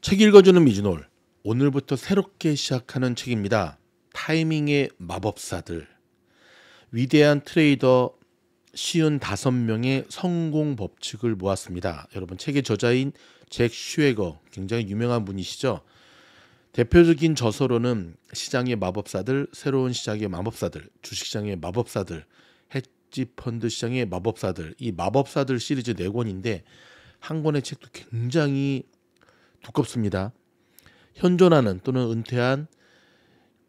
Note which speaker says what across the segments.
Speaker 1: 책 읽어주는 미즈놀 오늘부터 새롭게 시작하는 책입니다. 타이밍의 마법사들 위대한 트레이더 시은 다섯 명의 성공 법칙을 모았습니다. 여러분 책의 저자인 잭 슈에거 굉장히 유명한 분이시죠. 대표적인 저서로는 시장의 마법사들, 새로운 시장의 마법사들, 주식시장의 마법사들, 헤지펀드 시장의 마법사들 이 마법사들 시리즈 네 권인데 한 권의 책도 굉장히 두껍습니다. 현존하는 또는 은퇴한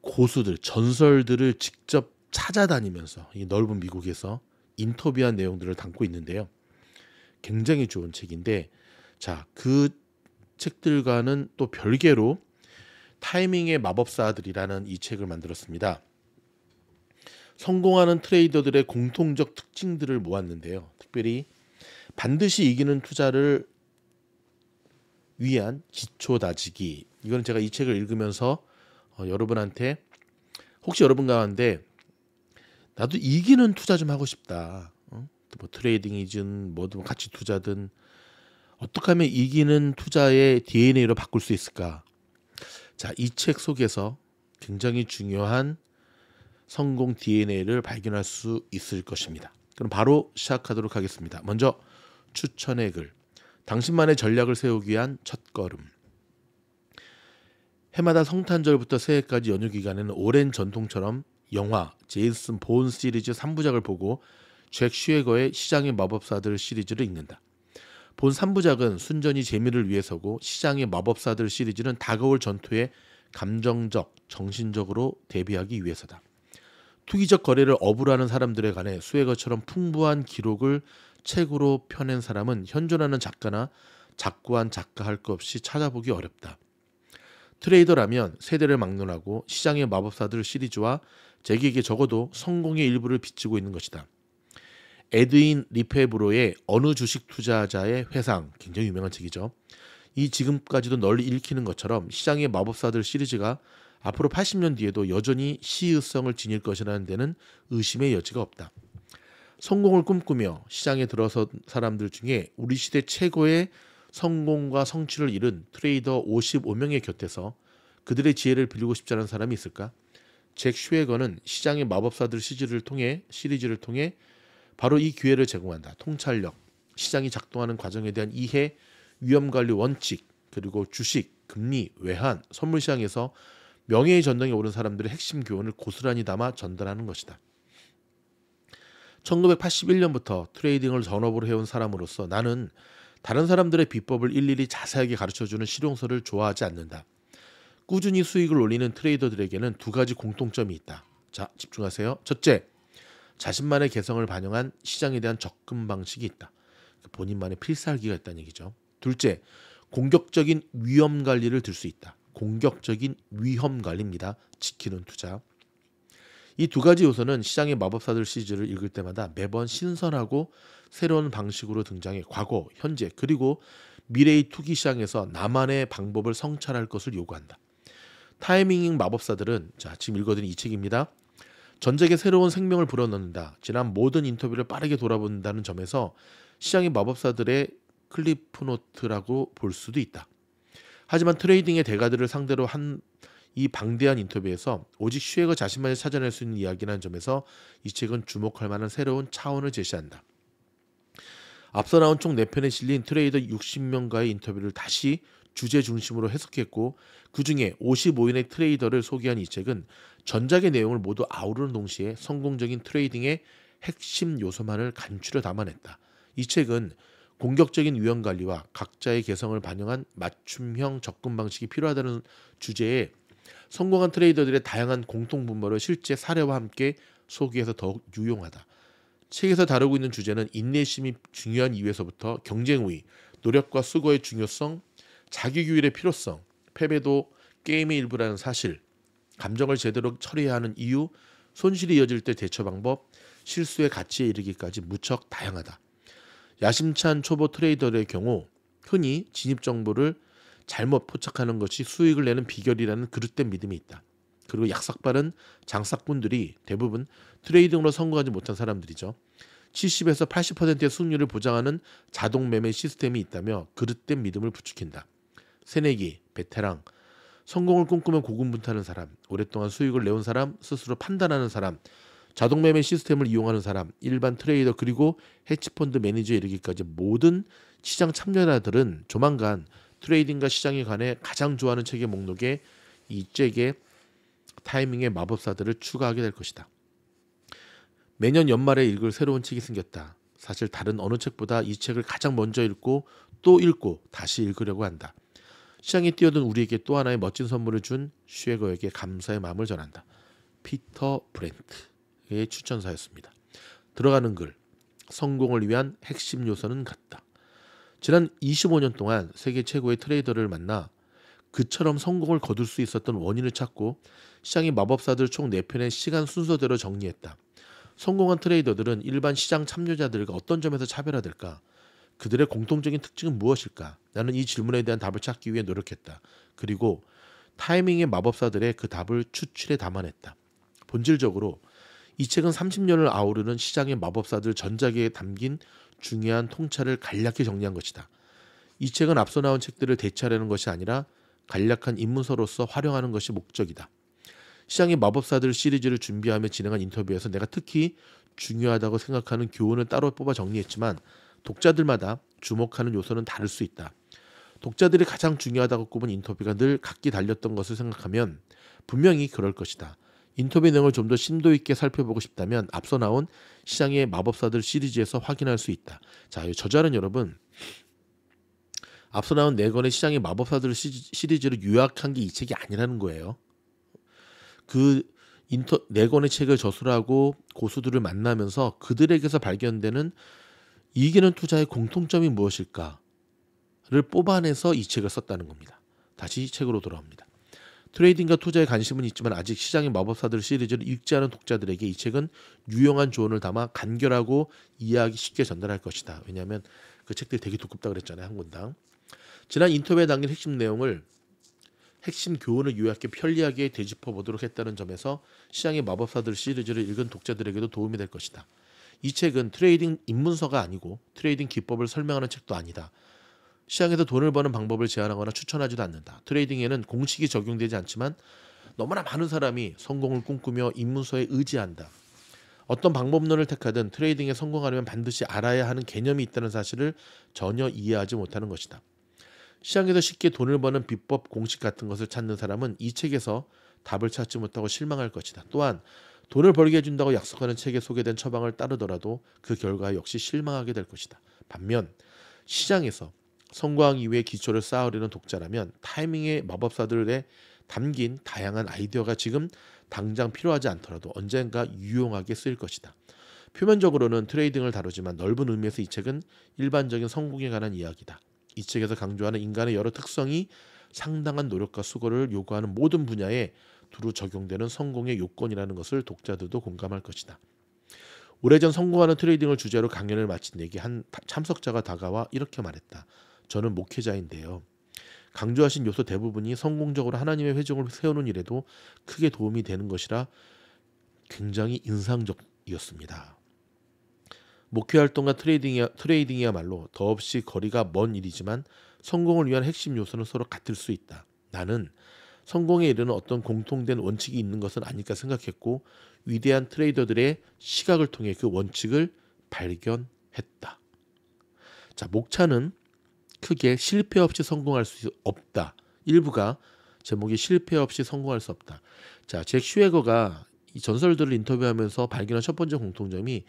Speaker 1: 고수들, 전설들을 직접 찾아다니면서 이 넓은 미국에서 인터뷰한 내용들을 담고 있는데요. 굉장히 좋은 책인데, 자, 그 책들과는 또 별개로 타이밍의 마법사들이라는 이 책을 만들었습니다. 성공하는 트레이더들의 공통적 특징들을 모았는데요. 특별히 반드시 이기는 투자를 위안 기초 다지기 이건 제가 이 책을 읽으면서 어, 여러분한테 혹시 여러분 가운데 나도 이기는 투자 좀 하고 싶다 어? 뭐 트레이딩이든 뭐든 뭐 같이 투자든 어떻게 하면 이기는 투자의 DNA로 바꿀 수 있을까 자 이 책 속에서 굉장히 중요한 성공 DNA를 발견할 수 있을 것입니다 그럼 바로 시작하도록 하겠습니다 먼저 추천의 글 당신만의 전략을 세우기 위한 첫걸음. 해마다 성탄절부터 새해까지 연휴 기간에는 오랜 전통처럼 영화 제이슨 보온 시리즈 3부작을 보고 잭 슈에거의 시장의 마법사들 시리즈를 읽는다. 본 3부작은 순전히 재미를 위해서고 시장의 마법사들 시리즈는 다가올 전투에 감정적, 정신적으로 대비하기 위해서다. 투기적 거래를 어부라는 사람들에 관해 수혜거처럼 풍부한 기록을 책으로 펴낸 사람은 현존하는 작가나 작고한 작가 할 것 없이 찾아보기 어렵다. 트레이더라면 세대를 막론하고 시장의 마법사들 시리즈와 제게에게 적어도 성공의 일부를 비치고 있는 것이다. 에드윈 리페브로의 어느 주식 투자자의 회상 굉장히 유명한 책이죠. 이 지금까지도 널리 읽히는 것처럼 시장의 마법사들 시리즈가 앞으로 80년 뒤에도 여전히 시의성을 지닐 것이라는 데는 의심의 여지가 없다. 성공을 꿈꾸며 시장에 들어선 사람들 중에 우리 시대 최고의 성공과 성취를 이룬 트레이더 55명의 곁에서 그들의 지혜를 빌리고 싶지 않은 사람이 있을까? 잭 슈에거는 시장의 마법사들 시리즈를 통해 시리즈를 통해 바로 이 기회를 제공한다. 통찰력, 시장이 작동하는 과정에 대한 이해, 위험 관리 원칙, 그리고 주식, 금리, 외환, 선물 시장에서 명예의 전당에 오른 사람들의 핵심 교훈을 고스란히 담아 전달하는 것이다. 1981년부터 트레이딩을 전업으로 해온 사람으로서 나는 다른 사람들의 비법을 일일이 자세하게 가르쳐주는 실용서를 좋아하지 않는다. 꾸준히 수익을 올리는 트레이더들에게는 두 가지 공통점이 있다. 자, 집중하세요. 첫째, 자신만의 개성을 반영한 시장에 대한 접근 방식이 있다. 그 본인만의 필살기가 있다는 얘기죠. 둘째, 공격적인 위험 관리를 들 수 있다. 공격적인 위험 관리입니다. 지키는 투자. 이두 가지 요소는 시장의 마법사들 시리즈를 읽을 때마다 매번 신선하고 새로운 방식으로 등장해 과거, 현재 그리고 미래의 투기 시장에서 나만의 방법을 성찰할 것을 요구한다. 타이밍 인 마법사들은 자 지금 읽어드린 이 책입니다. 전쟁에 새로운 생명을 불어넣는다. 지난 모든 인터뷰를 빠르게 돌아본다는 점에서 시장의 마법사들의 클리프노트라고 볼 수도 있다. 하지만 트레이딩의 대가들을 상대로 한이 방대한 인터뷰에서 오직 슈에가 자신만이 찾아낼 수 있는 이야기라는 점에서 이 책은 주목할 만한 새로운 차원을 제시한다. 앞서 나온 총 4편에 실린 트레이더 60명과의 인터뷰를 다시 주제 중심으로 해석했고 그 중에 55인의 트레이더를 소개한 이 책은 전작의 내용을 모두 아우르는 동시에 성공적인 트레이딩의 핵심 요소만을 간추려 담아냈다. 이 책은 공격적인 위험 관리와 각자의 개성을 반영한 맞춤형 접근 방식이 필요하다는 주제에 성공한 트레이더들의 다양한 공통 분모를 실제 사례와 함께 소개해서 더욱 유용하다. 책에서 다루고 있는 주제는 인내심이 중요한 이유에서부터 경쟁 우위, 노력과 수고의 중요성, 자기 규율의 필요성, 패배도 게임의 일부라는 사실, 감정을 제대로 처리해야 하는 이유, 손실이 이어질 때 대처 방법, 실수의 가치에 이르기까지 무척 다양하다. 야심찬 초보 트레이더의 들 경우 흔히 진입 정보를 잘못 포착하는 것이 수익을 내는 비결이라는 그릇된 믿음이 있다. 그리고 약삭빠른 장사꾼들이 대부분 트레이딩으로 성공하지 못한 사람들이죠. 70에서 80%의 수률을 보장하는 자동 매매 시스템이 있다며 그릇된 믿음을 부추긴다. 새내기, 베테랑, 성공을 꿈꾸며 고군분투하는 사람, 오랫동안 수익을 내온 사람, 스스로 판단하는 사람, 자동 매매 시스템을 이용하는 사람, 일반 트레이더 그리고 해치펀드 매니저에 이르기까지 모든 시장 참여자들은 조만간 트레이딩과 시장에 관해 가장 좋아하는 책의 목록에 이 책의 타이밍의 마법사들을 추가하게 될 것이다. 매년 연말에 읽을 새로운 책이 생겼다. 사실 다른 어느 책보다 이 책을 가장 먼저 읽고 또 읽고 다시 읽으려고 한다. 시장에 뛰어든 우리에게 또 하나의 멋진 선물을 준 슈에거에게 감사의 마음을 전한다. 피터 브렌트의 추천사였습니다. 들어가는 글 성공을 위한 핵심 요소는 같다. 지난 25년 동안 세계 최고의 트레이더를 만나 그처럼 성공을 거둘 수 있었던 원인을 찾고 시장의 마법사들 총 4편의 시간 순서대로 정리했다. 성공한 트레이더들은 일반 시장 참여자들과 어떤 점에서 차별화될까? 그들의 공통적인 특징은 무엇일까? 나는 이 질문에 대한 답을 찾기 위해 노력했다. 그리고 타이밍의 마법사들의 그 답을 추출해 담아냈다. 본질적으로 이 책은 30년을 아우르는 시장의 마법사들 전작에 담긴 중요한 통찰을 간략히 정리한 것이다. 이 책은 앞서 나온 책들을 대체하려는 것이 아니라 간략한 입문서로서 활용하는 것이 목적이다. 시장의 마법사들 시리즈를 준비하며 진행한 인터뷰에서 내가 특히 중요하다고 생각하는 교훈을 따로 뽑아 정리했지만 독자들마다 주목하는 요소는 다를 수 있다. 독자들이 가장 중요하다고 꼽은 인터뷰가 늘 각기 달렸던 것을 생각하면 분명히 그럴 것이다. 인터뷰 내용을 좀 더 심도 있게 살펴보고 싶다면 앞서 나온 시장의 마법사들 시리즈에서 확인할 수 있다. 자, 저자는 여러분 앞서 나온 네 권의 시장의 마법사들 시리즈로 요약한 게 이 책이 아니라는 거예요. 그 인터 네 권의 책을 저술하고 고수들을 만나면서 그들에게서 발견되는 이기는 투자의 공통점이 무엇일까를 뽑아내서 이 책을 썼다는 겁니다. 다시 책으로 돌아옵니다. 트레이딩과 투자에 관심은 있지만 아직 시장의 마법사들 시리즈를 읽지 않은 독자들에게 이 책은 유용한 조언을 담아 간결하고 이해하기 쉽게 전달할 것이다. 왜냐하면 그 책들이 되게 두껍다 그랬잖아요 한 권당. 지난 인터뷰에 담긴 핵심 내용을 핵심 교훈을 요약해 편리하게 되짚어 보도록 했다는 점에서 시장의 마법사들 시리즈를 읽은 독자들에게도 도움이 될 것이다. 이 책은 트레이딩 입문서가 아니고 트레이딩 기법을 설명하는 책도 아니다. 시장에서 돈을 버는 방법을 제안하거나 추천하지도 않는다. 트레이딩에는 공식이 적용되지 않지만 너무나 많은 사람이 성공을 꿈꾸며 입문서에 의지한다. 어떤 방법론을 택하든 트레이딩에 성공하려면 반드시 알아야 하는 개념이 있다는 사실을 전혀 이해하지 못하는 것이다. 시장에서 쉽게 돈을 버는 비법 공식 같은 것을 찾는 사람은 이 책에서 답을 찾지 못하고 실망할 것이다. 또한 돈을 벌게 해준다고 약속하는 책에 소개된 처방을 따르더라도 그 결과 역시 실망하게 될 것이다. 반면 시장에서 성공 이후의 기초를 쌓으려는 독자라면 타이밍의 마법사들의 담긴 다양한 아이디어가 지금 당장 필요하지 않더라도 언젠가 유용하게 쓰일 것이다. 표면적으로는 트레이딩을 다루지만 넓은 의미에서 이 책은 일반적인 성공에 관한 이야기다. 이 책에서 강조하는 인간의 여러 특성이 상당한 노력과 수고를 요구하는 모든 분야에 두루 적용되는 성공의 요건이라는 것을 독자들도 공감할 것이다. 오래전 성공하는 트레이딩을 주제로 강연을 마친 얘기한 참석자가 다가와 이렇게 말했다. 저는 목회자인데요. 강조하신 요소 대부분이 성공적으로 하나님의 회중을 세우는 일에도 크게 도움이 되는 것이라 굉장히 인상적이었습니다. 목회 활동과 트레이딩이야, 트레이딩이야말로 더없이 거리가 먼 일이지만 성공을 위한 핵심 요소는 서로 같을 수 있다. 나는 성공에 이르는 어떤 공통된 원칙이 있는 것은 아닐까 생각했고 위대한 트레이더들의 시각을 통해 그 원칙을 발견했다. 자, 목차는 크게 실패 없이 성공할 수 없다. 일부가 제목이 실패 없이 성공할 수 없다. 자, 잭 슈에거가 이 전설들을 인터뷰하면서 발견한 첫 번째 공통점이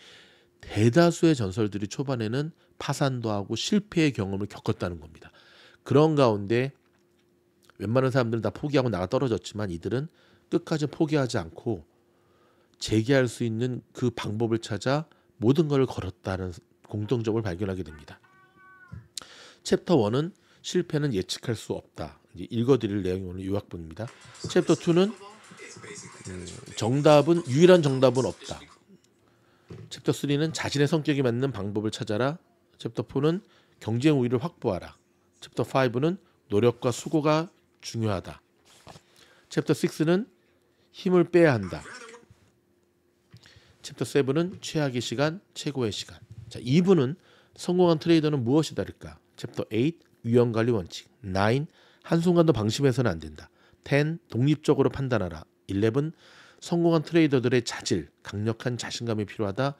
Speaker 1: 대다수의 전설들이 초반에는 파산도 하고 실패의 경험을 겪었다는 겁니다. 그런 가운데 웬만한 사람들은 다 포기하고 나가 떨어졌지만 이들은 끝까지 포기하지 않고 재기할수 있는 그 방법을 찾아 모든 걸 걸었다는 공통점을 발견하게 됩니다. 챕터 1은 실패는 예측할 수 없다. 이제 읽어드릴 내용이 오늘 요약본입니다. 챕터 2는 음, 정답은 유일한 정답은 없다. 챕터 3는 자신의 성격에 맞는 방법을 찾아라. 챕터 4는 경쟁 우위를 확보하라. 챕터 5는 노력과 수고가 중요하다. 챕터 6는 힘을 빼야 한다. 챕터 7은 최악의 시간, 최고의 시간. 자, 2부는 성공한 트레이더는 무엇이 다를까? 챕터 8 위험관리 원칙 9 한순간도 방심해서는 안 된다 10 독립적으로 판단하라 11 성공한 트레이더들의 자질 강력한 자신감이 필요하다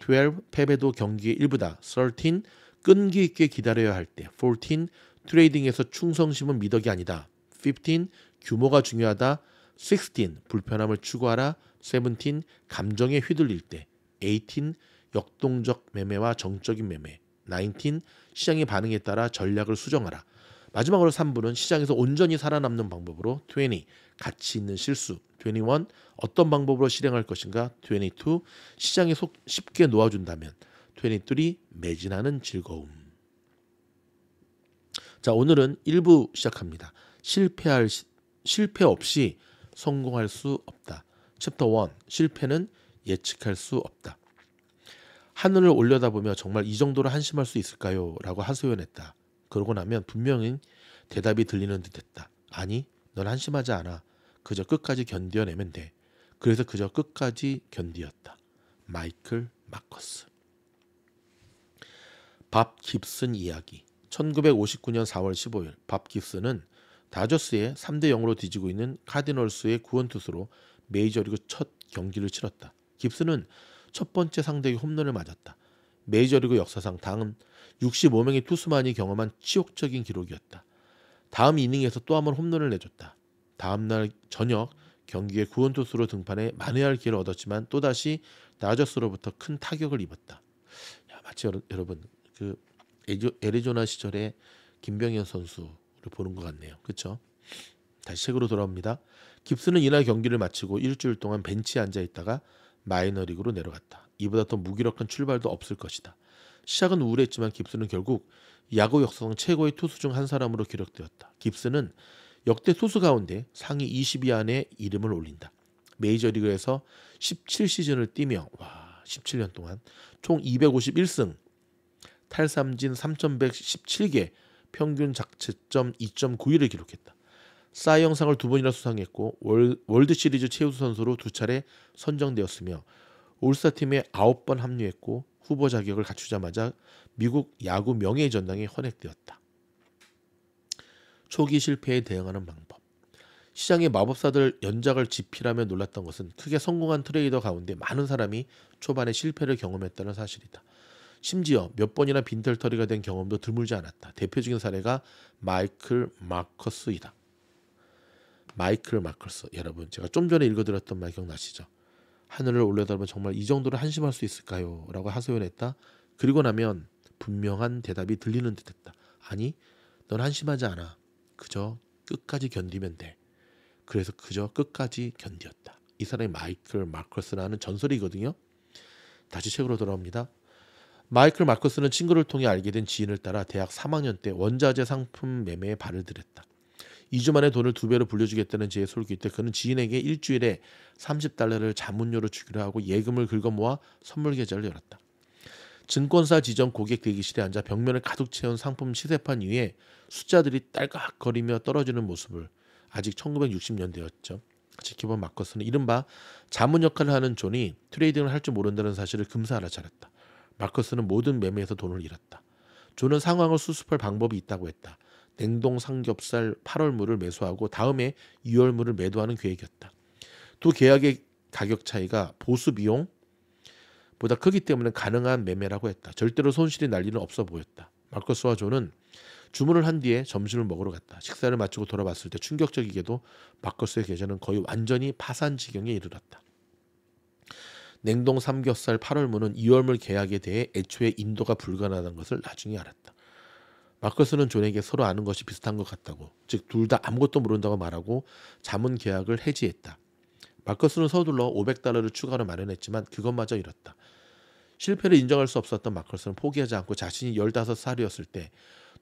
Speaker 1: 12 패배도 경기의 일부다 13 끈기 있게 기다려야 할때14 트레이딩에서 충성심은 미덕이 아니다 15 규모가 중요하다 16 불편함을 추구하라 17 감정에 휘둘릴 때18 역동적 매매와 정적인 매매 19 시장의 반응에 따라 전략을 수정하라. 마지막으로 3부는 시장에서 온전히 살아남는 방법으로 20 가치 있는 실수 21 어떤 방법으로 실행할 것인가 22 시장에 속 쉽게 놓아준다면 23 매진하는 즐거움 자 오늘은 1부 시작합니다. 실패할 실패 없이 성공할 수 없다. 챕터 1 실패는 예측할 수 없다. 하늘을 올려다보며 정말 이 정도로 한심할 수 있을까요? 라고 하소연했다. 그러고 나면 분명히 대답이 들리는 듯했다. 아니, 넌 한심하지 않아. 그저 끝까지 견뎌내면 돼. 그래서 그저 끝까지 견디었다. 마이클 마커스. 밥 깁슨 이야기. 1959년 4월 15일 밥 깁슨은 다저스의 3대 0으로 뒤지고 있는 카디널스의 구원투수로 메이저리그 첫 경기를 치렀다. 깁슨은 첫 번째 상대의 홈런을 맞았다. 메이저리그 역사상 다음 65명의 투수만이 경험한 치욕적인 기록이었다. 다음 이닝에서 또 한번 홈런을 내줬다. 다음 날 저녁 경기에 구원 투수로 등판해 만회할 기회를 얻었지만 또다시 나저스로부터 큰 타격을 입었다. 야, 마치 여러분 그 애리조나 시절에 김병현 선수를 보는 것 같네요. 그렇죠? 다시 책으로 돌아옵니다. 깁스는 이날 경기를 마치고 일주일 동안 벤치에 앉아 있다가 마이너리그로 내려갔다. 이보다 더 무기력한 출발도 없을 것이다. 시작은 우울했지만 깁스는 결국 야구 역사상 최고의 투수 중 한 사람으로 기록되었다. 깁스는 역대 투수 가운데 상위 20위 안에 이름을 올린다. 메이저리그에서 17시즌을 뛰며 와 17년 동안 총 251승 탈삼진 3,117개 평균 자체점 2.91을 기록했다. 싸이 영상을 두 번이나 수상했고 월드 시리즈 최우수 선수로 두 차례 선정되었으며 올스타 팀에 아홉 번 합류했고 후보 자격을 갖추자마자 미국 야구 명예의 전당에 헌액되었다. 초기 실패에 대응하는 방법. 시장의 마법사들 연작을 집필하며 놀랐던 것은 크게 성공한 트레이더 가운데 많은 사람이 초반에 실패를 경험했다는 사실이다. 심지어 몇 번이나 빈털터리가 된 경험도 드물지 않았다. 대표적인 사례가 마이클 마커스이다. 마이클 마커스 여러분 제가 좀 전에 읽어드렸던 말 기억나시죠? 하늘을 올려다보면 정말 이 정도로 한심할 수 있을까요? 라고 하소연했다. 그리고 나면 분명한 대답이 들리는 듯했다. 아니 넌 한심하지 않아. 그저 끝까지 견디면 돼. 그래서 그저 끝까지 견디었다. 이 사람이 마이클 마커스라는 전설이거든요. 다시 책으로 돌아옵니다. 마이클 마커스는 친구를 통해 알게 된 지인을 따라 대학 3학년 때 원자재 상품 매매에 발을 들였다. 2주 만에 돈을 두 배로 불려주겠다는 제의 솔깃 때 그는 지인에게 일주일에 30달러를 자문료로 주기로 하고 예금을 긁어모아 선물 계좌를 열었다. 증권사 지정 고객 대기실에 앉아 벽면을 가득 채운 상품 시세판 위에 숫자들이 딸깍거리며 떨어지는 모습을 아직 1960년대였죠. 지켜본 마커스는 이른바 자문 역할을 하는 존이 트레이딩을 할 줄 모른다는 사실을 금세 알아차렸다. 마커스는 모든 매매에서 돈을 잃었다. 존은 상황을 수습할 방법이 있다고 했다. 냉동 삼겹살 8월물을 매수하고 다음에 2월물을 매도하는 계획이었다. 두 계약의 가격 차이가 보수 비용 보다 크기 때문에 가능한 매매라고 했다. 절대로 손실이 날 일은 없어 보였다. 마커스와 존은 주문을 한 뒤에 점심을 먹으러 갔다. 식사를 마치고 돌아봤을 때 충격적이게도 마커스의 계좌는 거의 완전히 파산 지경에 이르렀다. 냉동 삼겹살 8월물은 2월물 계약에 대해 애초에 인도가 불가능하다는 것을 나중에 알았다. 마커스는 존에게 서로 아는 것이 비슷한 것 같다고 즉 둘 다 아무것도 모른다고 말하고 자문 계약을 해지했다. 마커스는 서둘러 500달러를 추가로 마련했지만 그것마저 잃었다. 실패를 인정할 수 없었던 마커스는 포기하지 않고 자신이 15살이었을 때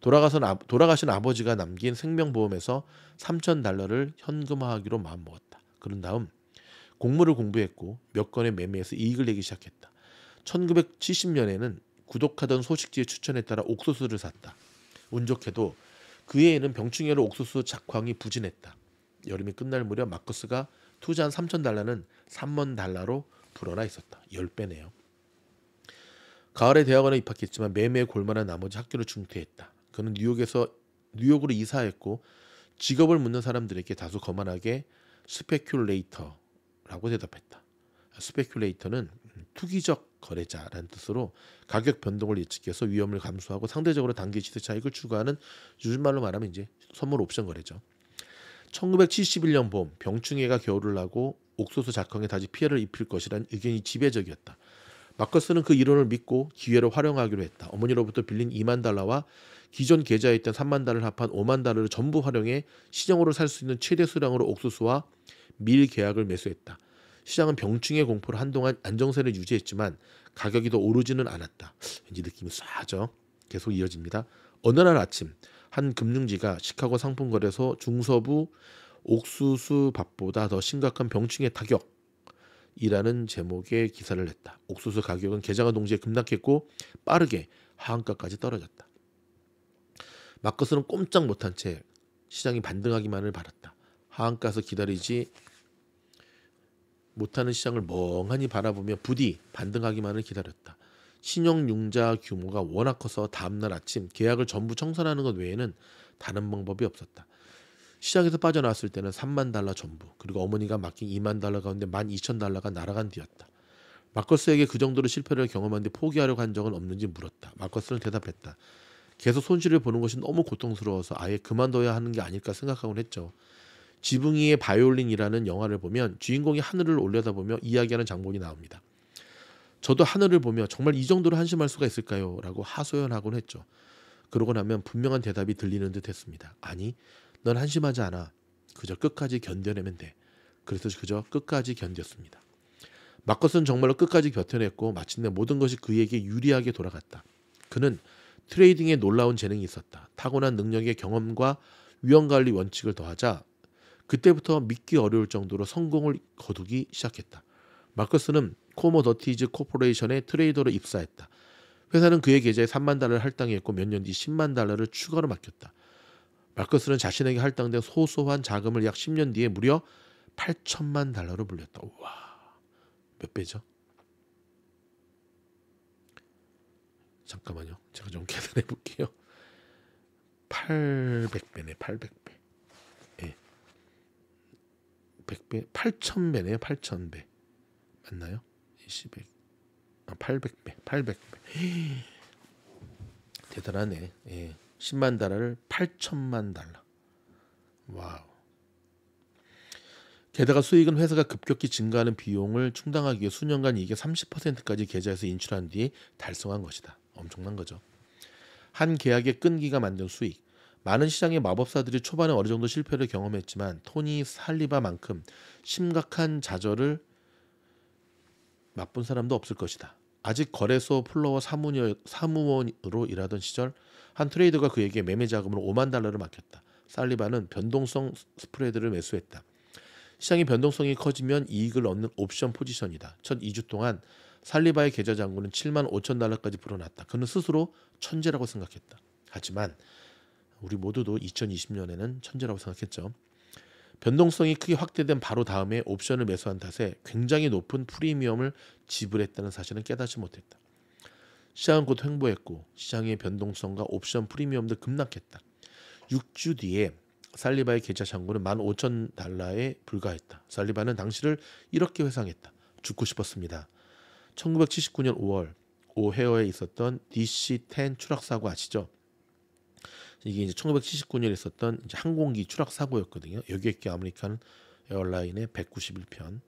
Speaker 1: 돌아가선, 아, 돌아가신 아버지가 남긴 생명보험에서 3천 달러를 현금화하기로 마음먹었다. 그런 다음 공무를 공부했고 몇 건의 매매에서 이익을 내기 시작했다. 1970년에는 구독하던 소식지의 추천에 따라 옥수수를 샀다. 운 좋게도 그 해에는 병충해로 옥수수 작황이 부진했다. 여름이 끝날 무렵 마커스가 투자한 3천 달러는 3만 달러로 불어나 있었다. 10배네요. 가을에 대학원에 입학했지만 매매에 골만한 나머지 학교를 중퇴했다. 그는 뉴욕에서 뉴욕으로 이사했고 직업을 묻는 사람들에게 다소 거만하게 스페큘레이터라고 대답했다. 스페큘레이터는 투기적 거래자라는 뜻으로 가격 변동을 예측해서 위험을 감수하고 상대적으로 단기 지수 차익을 추구하는 요즘 말로 말하면 이제 선물 옵션 거래죠. 1971년 봄 병충해가 겨울을 나고 옥수수 작황에 다시 피해를 입힐 것이란 의견이 지배적이었다. 마커스는 그 이론을 믿고 기회를 활용하기로 했다. 어머니로부터 빌린 2만 달러와 기존 계좌에 있던 3만 달러를 합한 5만 달러를 전부 활용해 시장으로 살 수 있는 최대 수량으로 옥수수와 밀 계약을 매수했다. 시장은 병충해 공포로 한동안 안정세를 유지했지만 가격이 더 오르지는 않았다. 왠지 느낌이 쏴죠. 계속 이어집니다. 어느 날 아침 한 금융지가 시카고 상품거래소 중서부 옥수수 밥보다더 심각한 병충해 타격 이라는 제목의 기사를 냈다. 옥수수 가격은 개장과 동시에 급락했고 빠르게 하한가까지 떨어졌다. 마커스는 꼼짝 못한 채 시장이 반등하기만을 바랐다. 하한가서 기다리지 못하는 시장을 멍하니 바라보며 부디 반등하기만을 기다렸다. 신용융자 규모가 워낙 커서 다음날 아침 계약을 전부 청산하는 것 외에는 다른 방법이 없었다. 시장에서 빠져나왔을 때는 3만 달러 전부 그리고 어머니가 맡긴 2만 달러 가운데 1만 2천 달러가 날아간 뒤였다. 마커스에게 그 정도로 실패를 경험한데 포기하려고 한 적은 없는지 물었다. 마커스는 대답했다. 계속 손실을 보는 것이 너무 고통스러워서 아예 그만둬야 하는 게 아닐까 생각하곤 했죠. 지붕이의 바이올린이라는 영화를 보면 주인공이 하늘을 올려다보며 이야기하는 장면이 나옵니다. 저도 하늘을 보며 정말 이 정도로 한심할 수가 있을까요? 라고 하소연하곤 했죠. 그러고 나면 분명한 대답이 들리는 듯 했습니다. 아니, 넌 한심하지 않아. 그저 끝까지 견뎌내면 돼. 그래서 그저 끝까지 견뎠습니다. 마커스는 정말로 끝까지 견뎌냈고 마침내 모든 것이 그에게 유리하게 돌아갔다. 그는 트레이딩에 놀라운 재능이 있었다. 타고난 능력의 경험과 위험관리 원칙을 더하자 그때부터 믿기 어려울 정도로 성공을 거두기 시작했다. 마커스는 코모 더티즈 코퍼레이션의 트레이더로 입사했다. 회사는 그의 계좌에 3만 달러를 할당했고 몇 년 뒤 10만 달러를 추가로 맡겼다. 마커스는 자신에게 할당된 소소한 자금을 약 10년 뒤에 무려 8천만 달러로 불렸다. 와, 몇 배죠? 잠깐만요. 제가 좀 계산해 볼게요. 800배네, 800배. 100배, 8,000배네요. 8,000배. 맞나요? 20배. 아, 800배. 800배. 헤이, 대단하네. 예. 10만 달러를 8천만 달러. 와우. 게다가 수익은 회사가 급격히 증가하는 비용을 충당하기 위해 수년간 이게 30%까지 계좌에서 인출한 뒤 달성한 것이다. 엄청난 거죠. 한 계약의 끈기가 만든 수익. 많은 시장의 마법사들이 초반에 어느 정도 실패를 경험했지만 토니 살리바만큼 심각한 좌절을 맛본 사람도 없을 것이다. 아직 거래소 플로어 사무원으로 일하던 시절 한 트레이더가 그에게 매매 자금으로 5만 달러를 맡겼다. 살리바는 변동성 스프레드를 매수했다. 시장의 변동성이 커지면 이익을 얻는 옵션 포지션이다. 첫 2주 동안 살리바의 계좌 잔고는 7만 5천 달러까지 불어났다. 그는 스스로 천재라고 생각했다. 하지만 우리 모두도 2020년에는 천재라고 생각했죠. 변동성이 크게 확대된 바로 다음에 옵션을 매수한 탓에 굉장히 높은 프리미엄을 지불했다는 사실은 깨닫지 못했다. 시장은 곧 횡보했고 시장의 변동성과 옵션 프리미엄도 급락했다. 6주 뒤에 살리바의 계좌 잔고는 15,000 달러에 불과했다. 살리바는 당시를 이렇게 회상했다. 죽고 싶었습니다. 1979년 5월 오헤어에 있었던 DC-10 추락 사고 아시죠? 이게 이제 1979년에 있었던 이제 항공기 추락 사고였거든요. 여객기 아메리칸 에어라인의 191편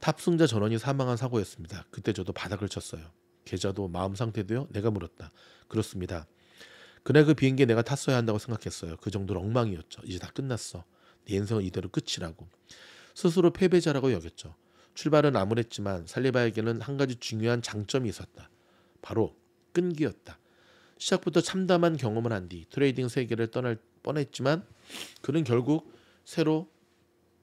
Speaker 1: 탑승자 전원이 사망한 사고였습니다. 그때 저도 바닥을 쳤어요. 계좌도 마음 상태도요. 내가 물었다. 그렇습니다. 그날 그 비행기에 내가 탔어야 한다고 생각했어요. 그정도로 엉망이었죠. 이제 다 끝났어. 내 인생은 이대로 끝이라고. 스스로 패배자라고 여겼죠. 출발은 암울했지만 살리바에게는 한 가지 중요한 장점이 있었다. 바로 끈기였다. 시작부터 참담한 경험을 한 뒤 트레이딩 세계를 떠날 뻔했지만 그는 결국 새로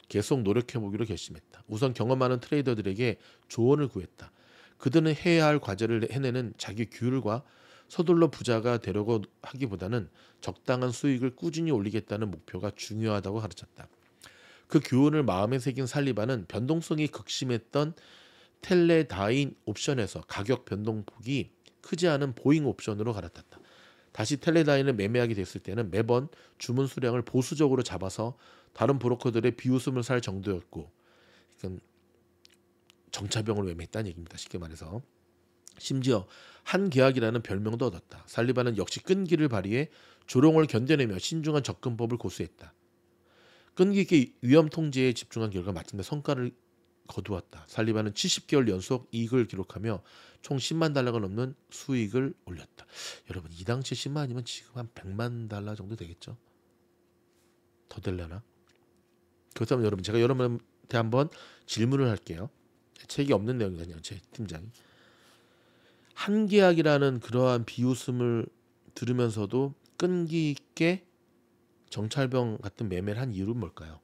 Speaker 1: 계속 노력해 보기로 결심했다. 우선 경험 하는 트레이더들에게 조언을 구했다. 그들은 해야 할 과제를 해내는 자기 규율과 서둘러 부자가 되려고 하기보다는 적당한 수익을 꾸준히 올리겠다는 목표가 중요하다고 가르쳤다. 그 교훈을 마음에 새긴 살리바는 변동성이 극심했던 텔레다인 옵션에서 가격 변동폭이 크지 않은 보잉 옵션으로 갈아탔다. 다시 텔레다인을 매매하게 됐을 때는 매번 주문 수량을 보수적으로 잡아서 다른 브로커들의 비웃음을 살 정도였고 그러 정차병을 매매했다는 얘기입니다. 쉽게 말해서. 심지어 한 계약이라는 별명도 얻었다. 살리바는 역시 끈기를 발휘해 조롱을 견뎌내며 신중한 접근법을 고수했다. 끈기 있게 위험 통제에 집중한 결과 마침내 성과를 거두었다. 살리바는 70개월 연속 이익을 기록하며 총 10만 달러가 넘는 수익을 올렸다. 여러분 이 당시 10만이면 지금 한 100만 달러 정도 되겠죠? 더 될려나? 그렇다면 여러분 제가 여러분한테 한번 질문을 할게요. 책이 없는 내용이거든요. 제 팀장이. 한계약이라는 그러한 비웃음을 들으면서도 끈기 있게 정찰병 같은 매매를 한 이유는 뭘까요?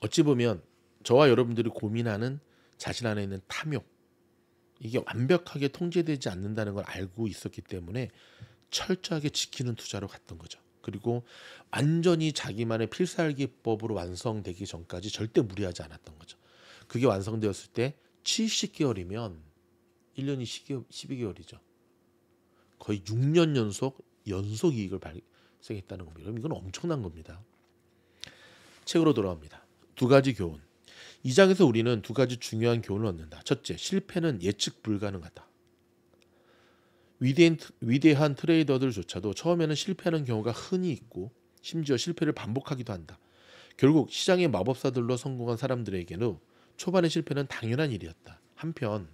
Speaker 1: 어찌 보면 저와 여러분들이 고민하는 자신 안에 있는 탐욕 이게 완벽하게 통제되지 않는다는 걸 알고 있었기 때문에 철저하게 지키는 투자로 갔던 거죠. 그리고 완전히 자기만의 필살기법으로 완성되기 전까지 절대 무리하지 않았던 거죠. 그게 완성되었을 때 70개월이면 1년이 12개월이죠. 거의 6년 연속 연속 이익을 발생했다는 겁니다. 그럼 이건 엄청난 겁니다. 책으로 돌아옵니다. 두 가지 교훈. 이 장에서 우리는 두 가지 중요한 교훈을 얻는다. 첫째, 실패는 예측 불가능하다. 위대한, 위대한 트레이더들조차도 처음에는 실패하는 경우가 흔히 있고 심지어 실패를 반복하기도 한다. 결국 시장의 마법사들로 성공한 사람들에게도 초반의 실패는 당연한 일이었다. 한편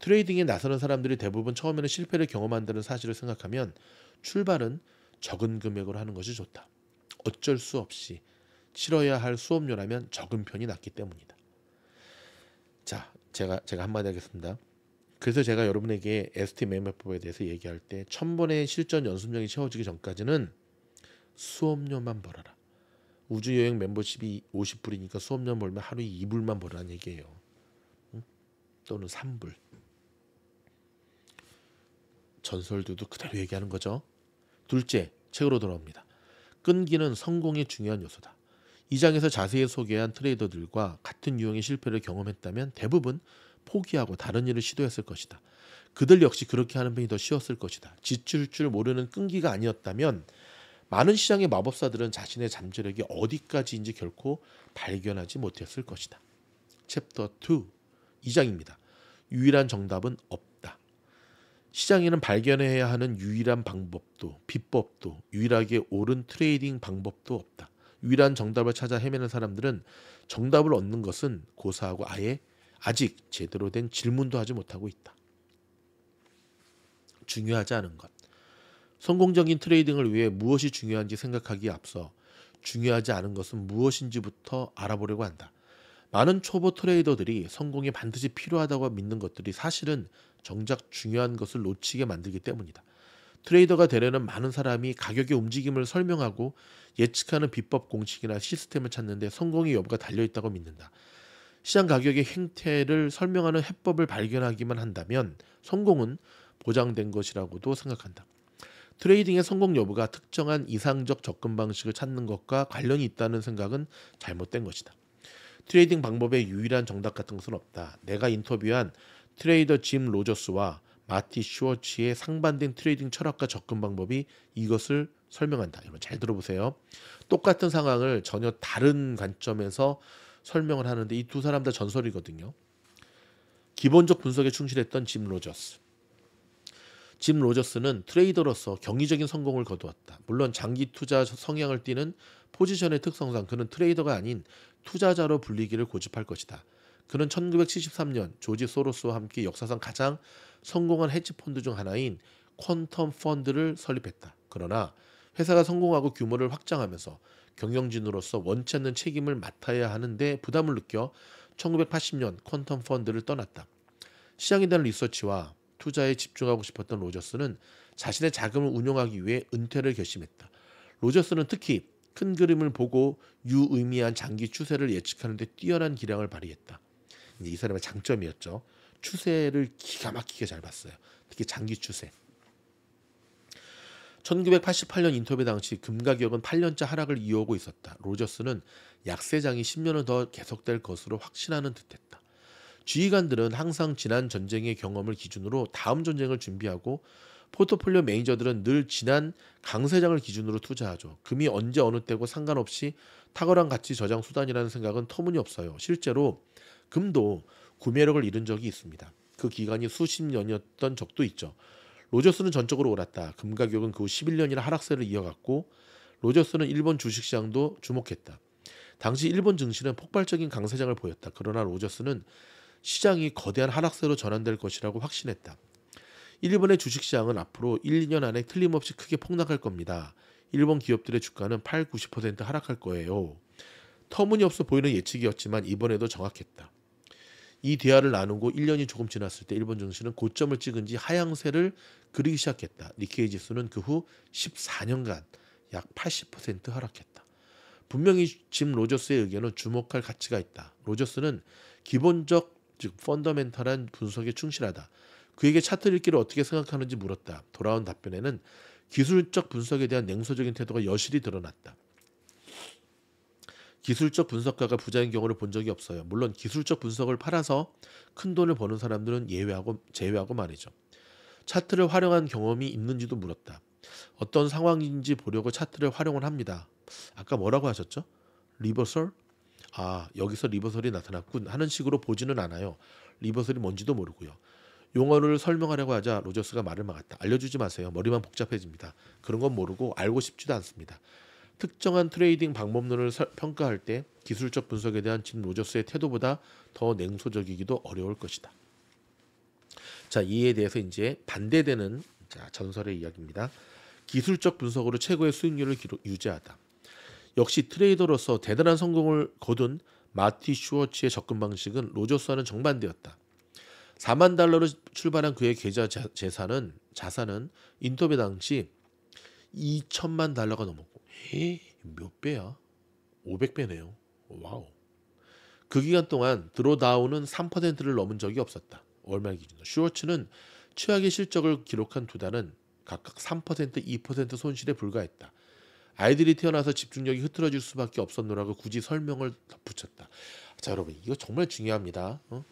Speaker 1: 트레이딩에 나서는 사람들이 대부분 처음에는 실패를 경험한다는 사실을 생각하면 출발은 적은 금액으로 하는 것이 좋다. 어쩔 수 없이 치러야 할 수업료라면 적은 편이 낫기 때문이다. 자, 제가 제가 한마디 하겠습니다. 그래서 제가 여러분에게 ST 매매법에 대해서 얘기할 때 천번의 실전 연습량이 채워지기 전까지는 수업료만 벌어라. 우주여행 멤버십이 50불이니까 수업료 벌면 하루에 2불만 벌으라는 얘기예요. 또는 3불. 전설들도 그대로 얘기하는 거죠. 둘째, 책으로 돌아옵니다. 끈기는 성공의 중요한 요소다. 이 장에서 자세히 소개한 트레이더들과 같은 유형의 실패를 경험했다면 대부분 포기하고 다른 일을 시도했을 것이다. 그들 역시 그렇게 하는 편이 더 쉬웠을 것이다. 지출줄 모르는 끈기가 아니었다면 많은 시장의 마법사들은 자신의 잠재력이 어디까지인지 결코 발견하지 못했을 것이다. 챕터 2 2장입니다. 유일한 정답은 없다. 시장에는 발견해야 하는 유일한 방법도 비법도 유일하게 옳은 트레이딩 방법도 없다. 유일한 정답을 찾아 헤매는 사람들은 정답을 얻는 것은 고사하고 아예 아직 제대로 된 질문도 하지 못하고 있다. 중요하지 않은 것. 성공적인 트레이딩을 위해 무엇이 중요한지 생각하기에 앞서 중요하지 않은 것은 무엇인지부터 알아보려고 한다. 많은 초보 트레이더들이 성공이 반드시 필요하다고 믿는 것들이 사실은 정작 중요한 것을 놓치게 만들기 때문이다. 트레이더가 되려는 많은 사람이 가격의 움직임을 설명하고 예측하는 비법 공식이나 시스템을 찾는데 성공의 여부가 달려 있다고 믿는다. 시장 가격의 행태를 설명하는 해법을 발견하기만 한다면 성공은 보장된 것이라고도 생각한다. 트레이딩의 성공 여부가 특정한 이상적 접근 방식을 찾는 것과 관련이 있다는 생각은 잘못된 것이다. 트레이딩 방법의 유일한 정답 같은 것은 없다. 내가 인터뷰한 트레이더 짐 로저스와 마티 슈워치의 상반된 트레이딩 철학과 접근 방법이 이것을 설명한다. 여러분 잘 들어보세요. 똑같은 상황을 전혀 다른 관점에서 설명을 하는데 이 두 사람 다 전설이거든요. 기본적 분석에 충실했던 짐 로저스. 짐 로저스는 트레이더로서 경이적인 성공을 거두었다. 물론 장기 투자 성향을 띠는 포지션의 특성상 그는 트레이더가 아닌 투자자로 불리기를 고집할 것이다. 그는 1973년 조지 소로스와 함께 역사상 가장 성공한 헤지 펀드 중 하나인 퀀텀 펀드를 설립했다. 그러나 회사가 성공하고 규모를 확장하면서 경영진으로서 원치 않는 책임을 맡아야 하는데 부담을 느껴 1980년 퀀텀 펀드를 떠났다. 시장에 대한 리서치와 투자에 집중하고 싶었던 로저스는 자신의 자금을 운용하기 위해 은퇴를 결심했다. 로저스는 특히 큰 그림을 보고 유의미한 장기 추세를 예측하는 데 뛰어난 기량을 발휘했다. 이 사람의 장점이었죠. 추세를 기가 막히게 잘 봤어요. 특히 장기 추세. 1988년 인터뷰 당시 금 가격은 8년째 하락을 이어오고 있었다. 로저스는 약세장이 10년은 더 계속될 것으로 확신하는 듯했다. 주의관들은 항상 지난 전쟁의 경험을 기준으로 다음 전쟁을 준비하고 포트폴리오 매니저들은 늘 지난 강세장을 기준으로 투자하죠. 금이 언제 어느 때고 상관없이 탁월한 가치 저장 수단이라는 생각은 터무니없어요. 실제로 금도 구매력을 잃은 적이 있습니다. 그 기간이 수십 년이었던 적도 있죠. 로저스는 전적으로 올랐다. 금 가격은 그후 11년이나 하락세를 이어갔고 로저스는 일본 주식시장도 주목했다. 당시 일본 증시는 폭발적인 강세장을 보였다. 그러나 로저스는 시장이 거대한 하락세로 전환될 것이라고 확신했다. 일본의 주식시장은 앞으로 1, 2년 안에 틀림없이 크게 폭락할 겁니다. 일본 기업들의 주가는 8, 90% 하락할 거예요. 터무니없어 보이는 예측이었지만 이번에도 정확했다. 이 대화를 나누고 1년이 조금 지났을 때 일본 정신은 고점을 찍은 지 하향세를 그리기 시작했다. 니케이 지수는 그 후 14년간 약 80% 하락했다. 분명히 짐 로저스의 의견은 주목할 가치가 있다. 로저스는 기본적 즉 펀더멘탈한 분석에 충실하다. 그에게 차트 읽기를 어떻게 생각하는지 물었다. 돌아온 답변에는 기술적 분석에 대한 냉소적인 태도가 여실히 드러났다. 기술적 분석가가 부자인 경우를 본 적이 없어요. 물론 기술적 분석을 팔아서 큰 돈을 버는 사람들은 예외하고 제외하고 말이죠. 차트를 활용한 경험이 있는지도 물었다. 어떤 상황인지 보려고 차트를 활용을 합니다. 아까 뭐라고 하셨죠? 리버설? 아, 여기서 리버설이 나타났군 하는 식으로 보지는 않아요. 리버설이 뭔지도 모르고요. 용어를 설명하려고 하자 로저스가 말을 막았다. 알려주지 마세요. 머리만 복잡해집니다. 그런 건 모르고 알고 싶지도 않습니다. 특정한 트레이딩 방법론을 서, 평가할 때 기술적 분석에 대한 짐 로저스의 태도보다 더 냉소적이기도 어려울 것이다. 자, 이에 대해서 이제 반대되는 자, 전설의 이야기입니다. 기술적 분석으로 최고의 수익률을 기록, 유지하다. 역시 트레이더로서 대단한 성공을 거둔 마티 슈워츠의 접근 방식은 로저스와는 정반대였다. 4만 달러로 출발한 그의 계좌 재산은 자산은 인터뷰 당시 2천만 달러가 넘었고 몇 배야? 500배네요. 와우. 그 기간 동안 드로다운은 3%를 넘은 적이 없었다. 월말 기준으로. 슈워츠는 최악의 실적을 기록한 두 달은 각각 3%, 2% 손실에 불과했다. 아이들이 태어나서 집중력이 흐트러질 수밖에 없었노라고 굳이 설명을 덧붙였다. 자 여러분 이거 정말 중요합니다. 어?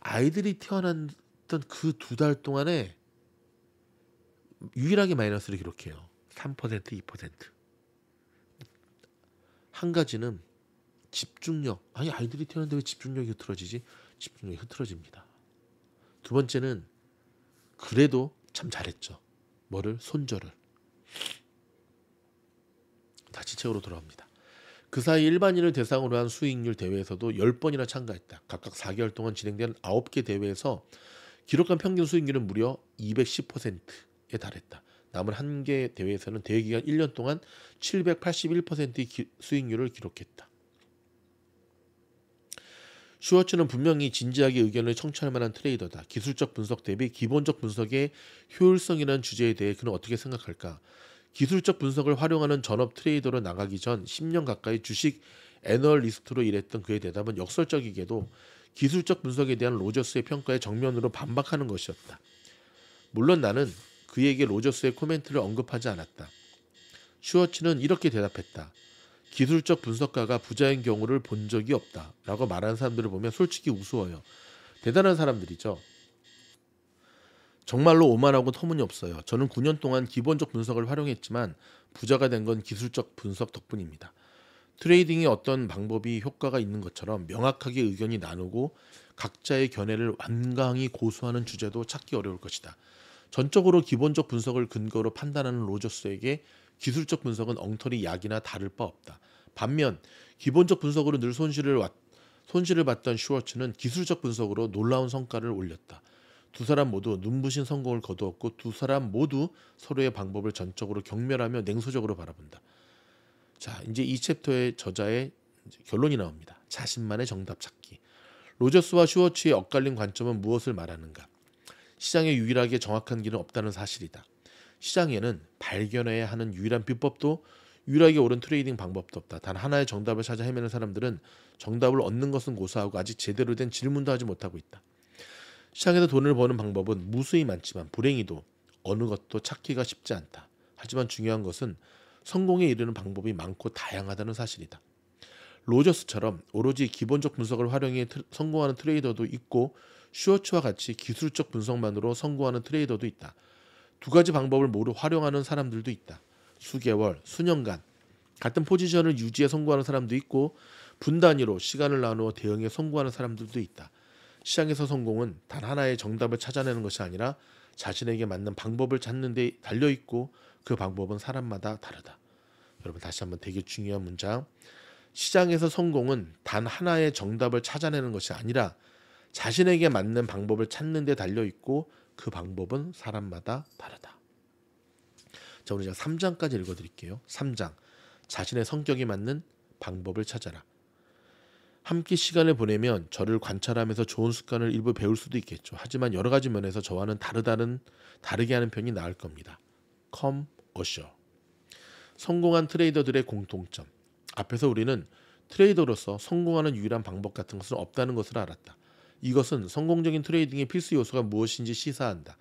Speaker 1: 아이들이 태어났던 그 두 달 동안에 유일하게 마이너스를 기록해요. 3% 2%한 가지는 집중력. 아니 아이들이 태어났는데 왜 집중력이 흐트러지지? 집중력이 흐트러집니다. 두 번째는 그래도 참 잘했죠. 뭐를 손절을. 다시 책으로 돌아옵니다. 그 사이 일반인을 대상으로 한 수익률 대회에서도 10번이나 참가했다. 각각 4개월 동안 진행된 9개 대회에서 기록한 평균 수익률은 무려 210%에 달했다. 남은 한 개 대회에서는 대회 기간 1년 동안 781%의 기, 수익률을 기록했다. 슈워츠는 분명히 진지하게 의견을 청취할 만한 트레이더다. 기술적 분석 대비 기본적 분석의 효율성이라는 주제에 대해 그는 어떻게 생각할까? 기술적 분석을 활용하는 전업 트레이더로 나가기 전 10년 가까이 주식 애널리스트로 일했던 그의 대답은 역설적이게도 기술적 분석에 대한 로저스의 평가에 정면으로 반박하는 것이었다. 물론 나는 그에게 로저스의 코멘트를 언급하지 않았다. 슈어츠는 이렇게 대답했다. 기술적 분석가가 부자인 경우를 본 적이 없다. 라고 말하는 사람들을 보면 솔직히 우스워요. 대단한 사람들이죠. 정말로 오만하고 터무니없어요. 저는 9년 동안 기본적 분석을 활용했지만 부자가 된 건 기술적 분석 덕분입니다. 트레이딩이 어떤 방법이 효과가 있는 것처럼 명확하게 의견이 나누고 각자의 견해를 완강히 고수하는 주제도 찾기 어려울 것이다. 전적으로 기본적 분석을 근거로 판단하는 로저스에게 기술적 분석은 엉터리 약이나 다를 바 없다. 반면 기본적 분석으로 늘 손실을 왔, 손실을 봤던 슈워츠는 기술적 분석으로 놀라운 성과를 올렸다. 두 사람 모두 눈부신 성공을 거두었고 두 사람 모두 서로의 방법을 전적으로 경멸하며 냉소적으로 바라본다. 자, 이제 이 챕터의 저자의 결론이 나옵니다. 자신만의 정답 찾기. 로저스와 슈워츠의 엇갈린 관점은 무엇을 말하는가? 시장에 유일하게 정확한 길은 없다는 사실이다. 시장에는 발견해야 하는 유일한 비법도 유일하게 옳은 트레이딩 방법도 없다. 단 하나의 정답을 찾아 헤매는 사람들은 정답을 얻는 것은 고사하고 아직 제대로 된 질문도 하지 못하고 있다. 시장에서 돈을 버는 방법은 무수히 많지만 불행히도 어느 것도 찾기가 쉽지 않다. 하지만 중요한 것은 성공에 이르는 방법이 많고 다양하다는 사실이다. 로저스처럼 오로지 기본적 분석을 활용해 성공하는 트레이더도 있고 슈어츠와 같이 기술적 분석만으로 성공하는 트레이더도 있다. 두 가지 방법을 모두 활용하는 사람들도 있다. 수개월, 수년간 같은 포지션을 유지해 성공하는 사람도 있고 분단위로 시간을 나누어 대응해 성공하는 사람들도 있다. 시장에서 성공은 단 하나의 정답을 찾아내는 것이 아니라 자신에게 맞는 방법을 찾는 데 달려 있고 그 방법은 사람마다 다르다. 여러분 다시 한번 되게 중요한 문장. 시장에서 성공은 단 하나의 정답을 찾아내는 것이 아니라 자신에게 맞는 방법을 찾는 데 달려 있고 그 방법은 사람마다 다르다. 자, 우리 제 3장까지 읽어 드릴게요. 3장. 자신의 성격이 맞는 방법을 찾아라. 함께 시간을 보내면 저를 관찰하면서 좋은 습관을 일부 배울 수도 있겠죠. 하지만 여러 가지 면에서 저와는 다르다는 다르게 하는 편이 나을 겁니다. 컴 어셔. 성공한 트레이더들의 공통점. 앞에서 우리는 트레이더로서 성공하는 유일한 방법 같은 것은 없다는 것을 알았다. 이것은 성공적인 트레이딩의 필수 요소가 무엇인지 시사한다.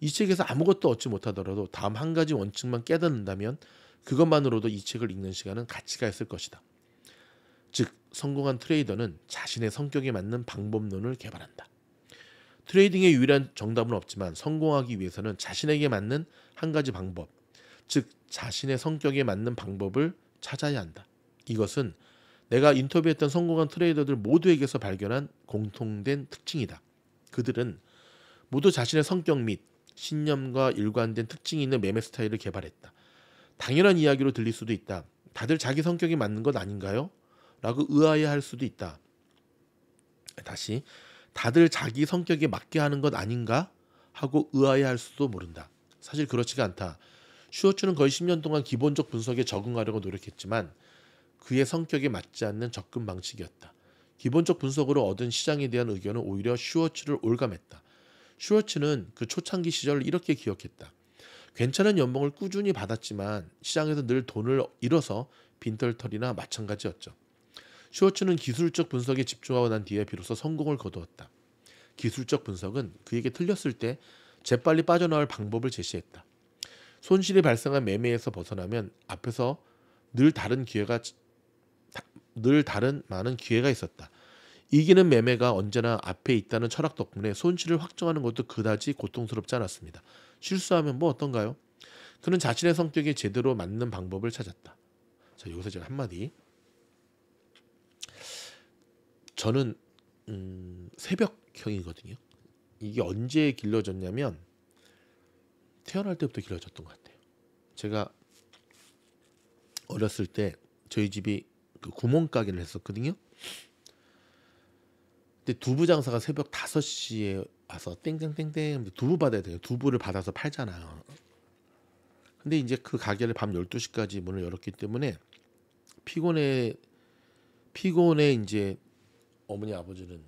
Speaker 1: 이 책에서 아무것도 얻지 못하더라도 다음 한 가지 원칙만 깨닫는다면 그것만으로도 이 책을 읽는 시간은 가치가 있을 것이다. 즉, 성공한 트레이더는 자신의 성격에 맞는 방법론을 개발한다. 트레이딩의 유일한 정답은 없지만 성공하기 위해서는 자신에게 맞는 한 가지 방법, 즉 자신의 성격에 맞는 방법을 찾아야 한다. 이것은 내가 인터뷰했던 성공한 트레이더들 모두에게서 발견한 공통된 특징이다. 그들은 모두 자신의 성격 및 신념과 일관된 특징이 있는 매매 스타일을 개발했다. 당연한 이야기로 들릴 수도 있다. 다들 자기 성격이 맞는 것 아닌가요? 라고 의아해할 수도 있다. 다시 다들 자기 성격에 맞게 하는 것 아닌가 하고 의아해할 수도 모른다. 사실 그렇지가 않다. 슈어츠는 거의 10년 동안 기본적 분석에 적응하려고 노력했지만 그의 성격에 맞지 않는 접근 방식이었다. 기본적 분석으로 얻은 시장에 대한 의견은 오히려 슈워츠를 올감했다. 슈워츠는 그 초창기 시절을 이렇게 기억했다. 괜찮은 연봉을 꾸준히 받았지만 시장에서 늘 돈을 잃어서 빈털털이나 마찬가지였죠. 슈워츠는 기술적 분석에 집중하고 난 뒤에 비로소 성공을 거두었다. 기술적 분석은 그에게 틀렸을 때 재빨리 빠져나올 방법을 제시했다. 손실이 발생한 매매에서 벗어나면 앞에서 늘 다른 기회가 늘 다른 많은 기회가 있었다. 이기는 매매가 언제나 앞에 있다는 철학 덕분에 손실을 확정하는 것도 그다지 고통스럽지 않았습니다. 실수하면 뭐 어떤가요? 그는 자신의 성격에 제대로 맞는 방법을 찾았다. 자, 여기서 제가 한마디. 저는 음, 새벽형이거든요. 이게 언제 길러졌냐면 태어날 때부터 길러졌던 것 같아요. 제가 어렸을 때 저희 집이 그 구멍 가게를 했었거든요. 근데 두부 장사가 새벽 5시에 와서 땡땡땡땡 두부 받아야 돼요. 두부를 받아서 팔잖아요. 근데 이제 그 가게를 밤 12시까지 문을 열었기 때문에 피곤해 피곤해 이제 어머니 아버지는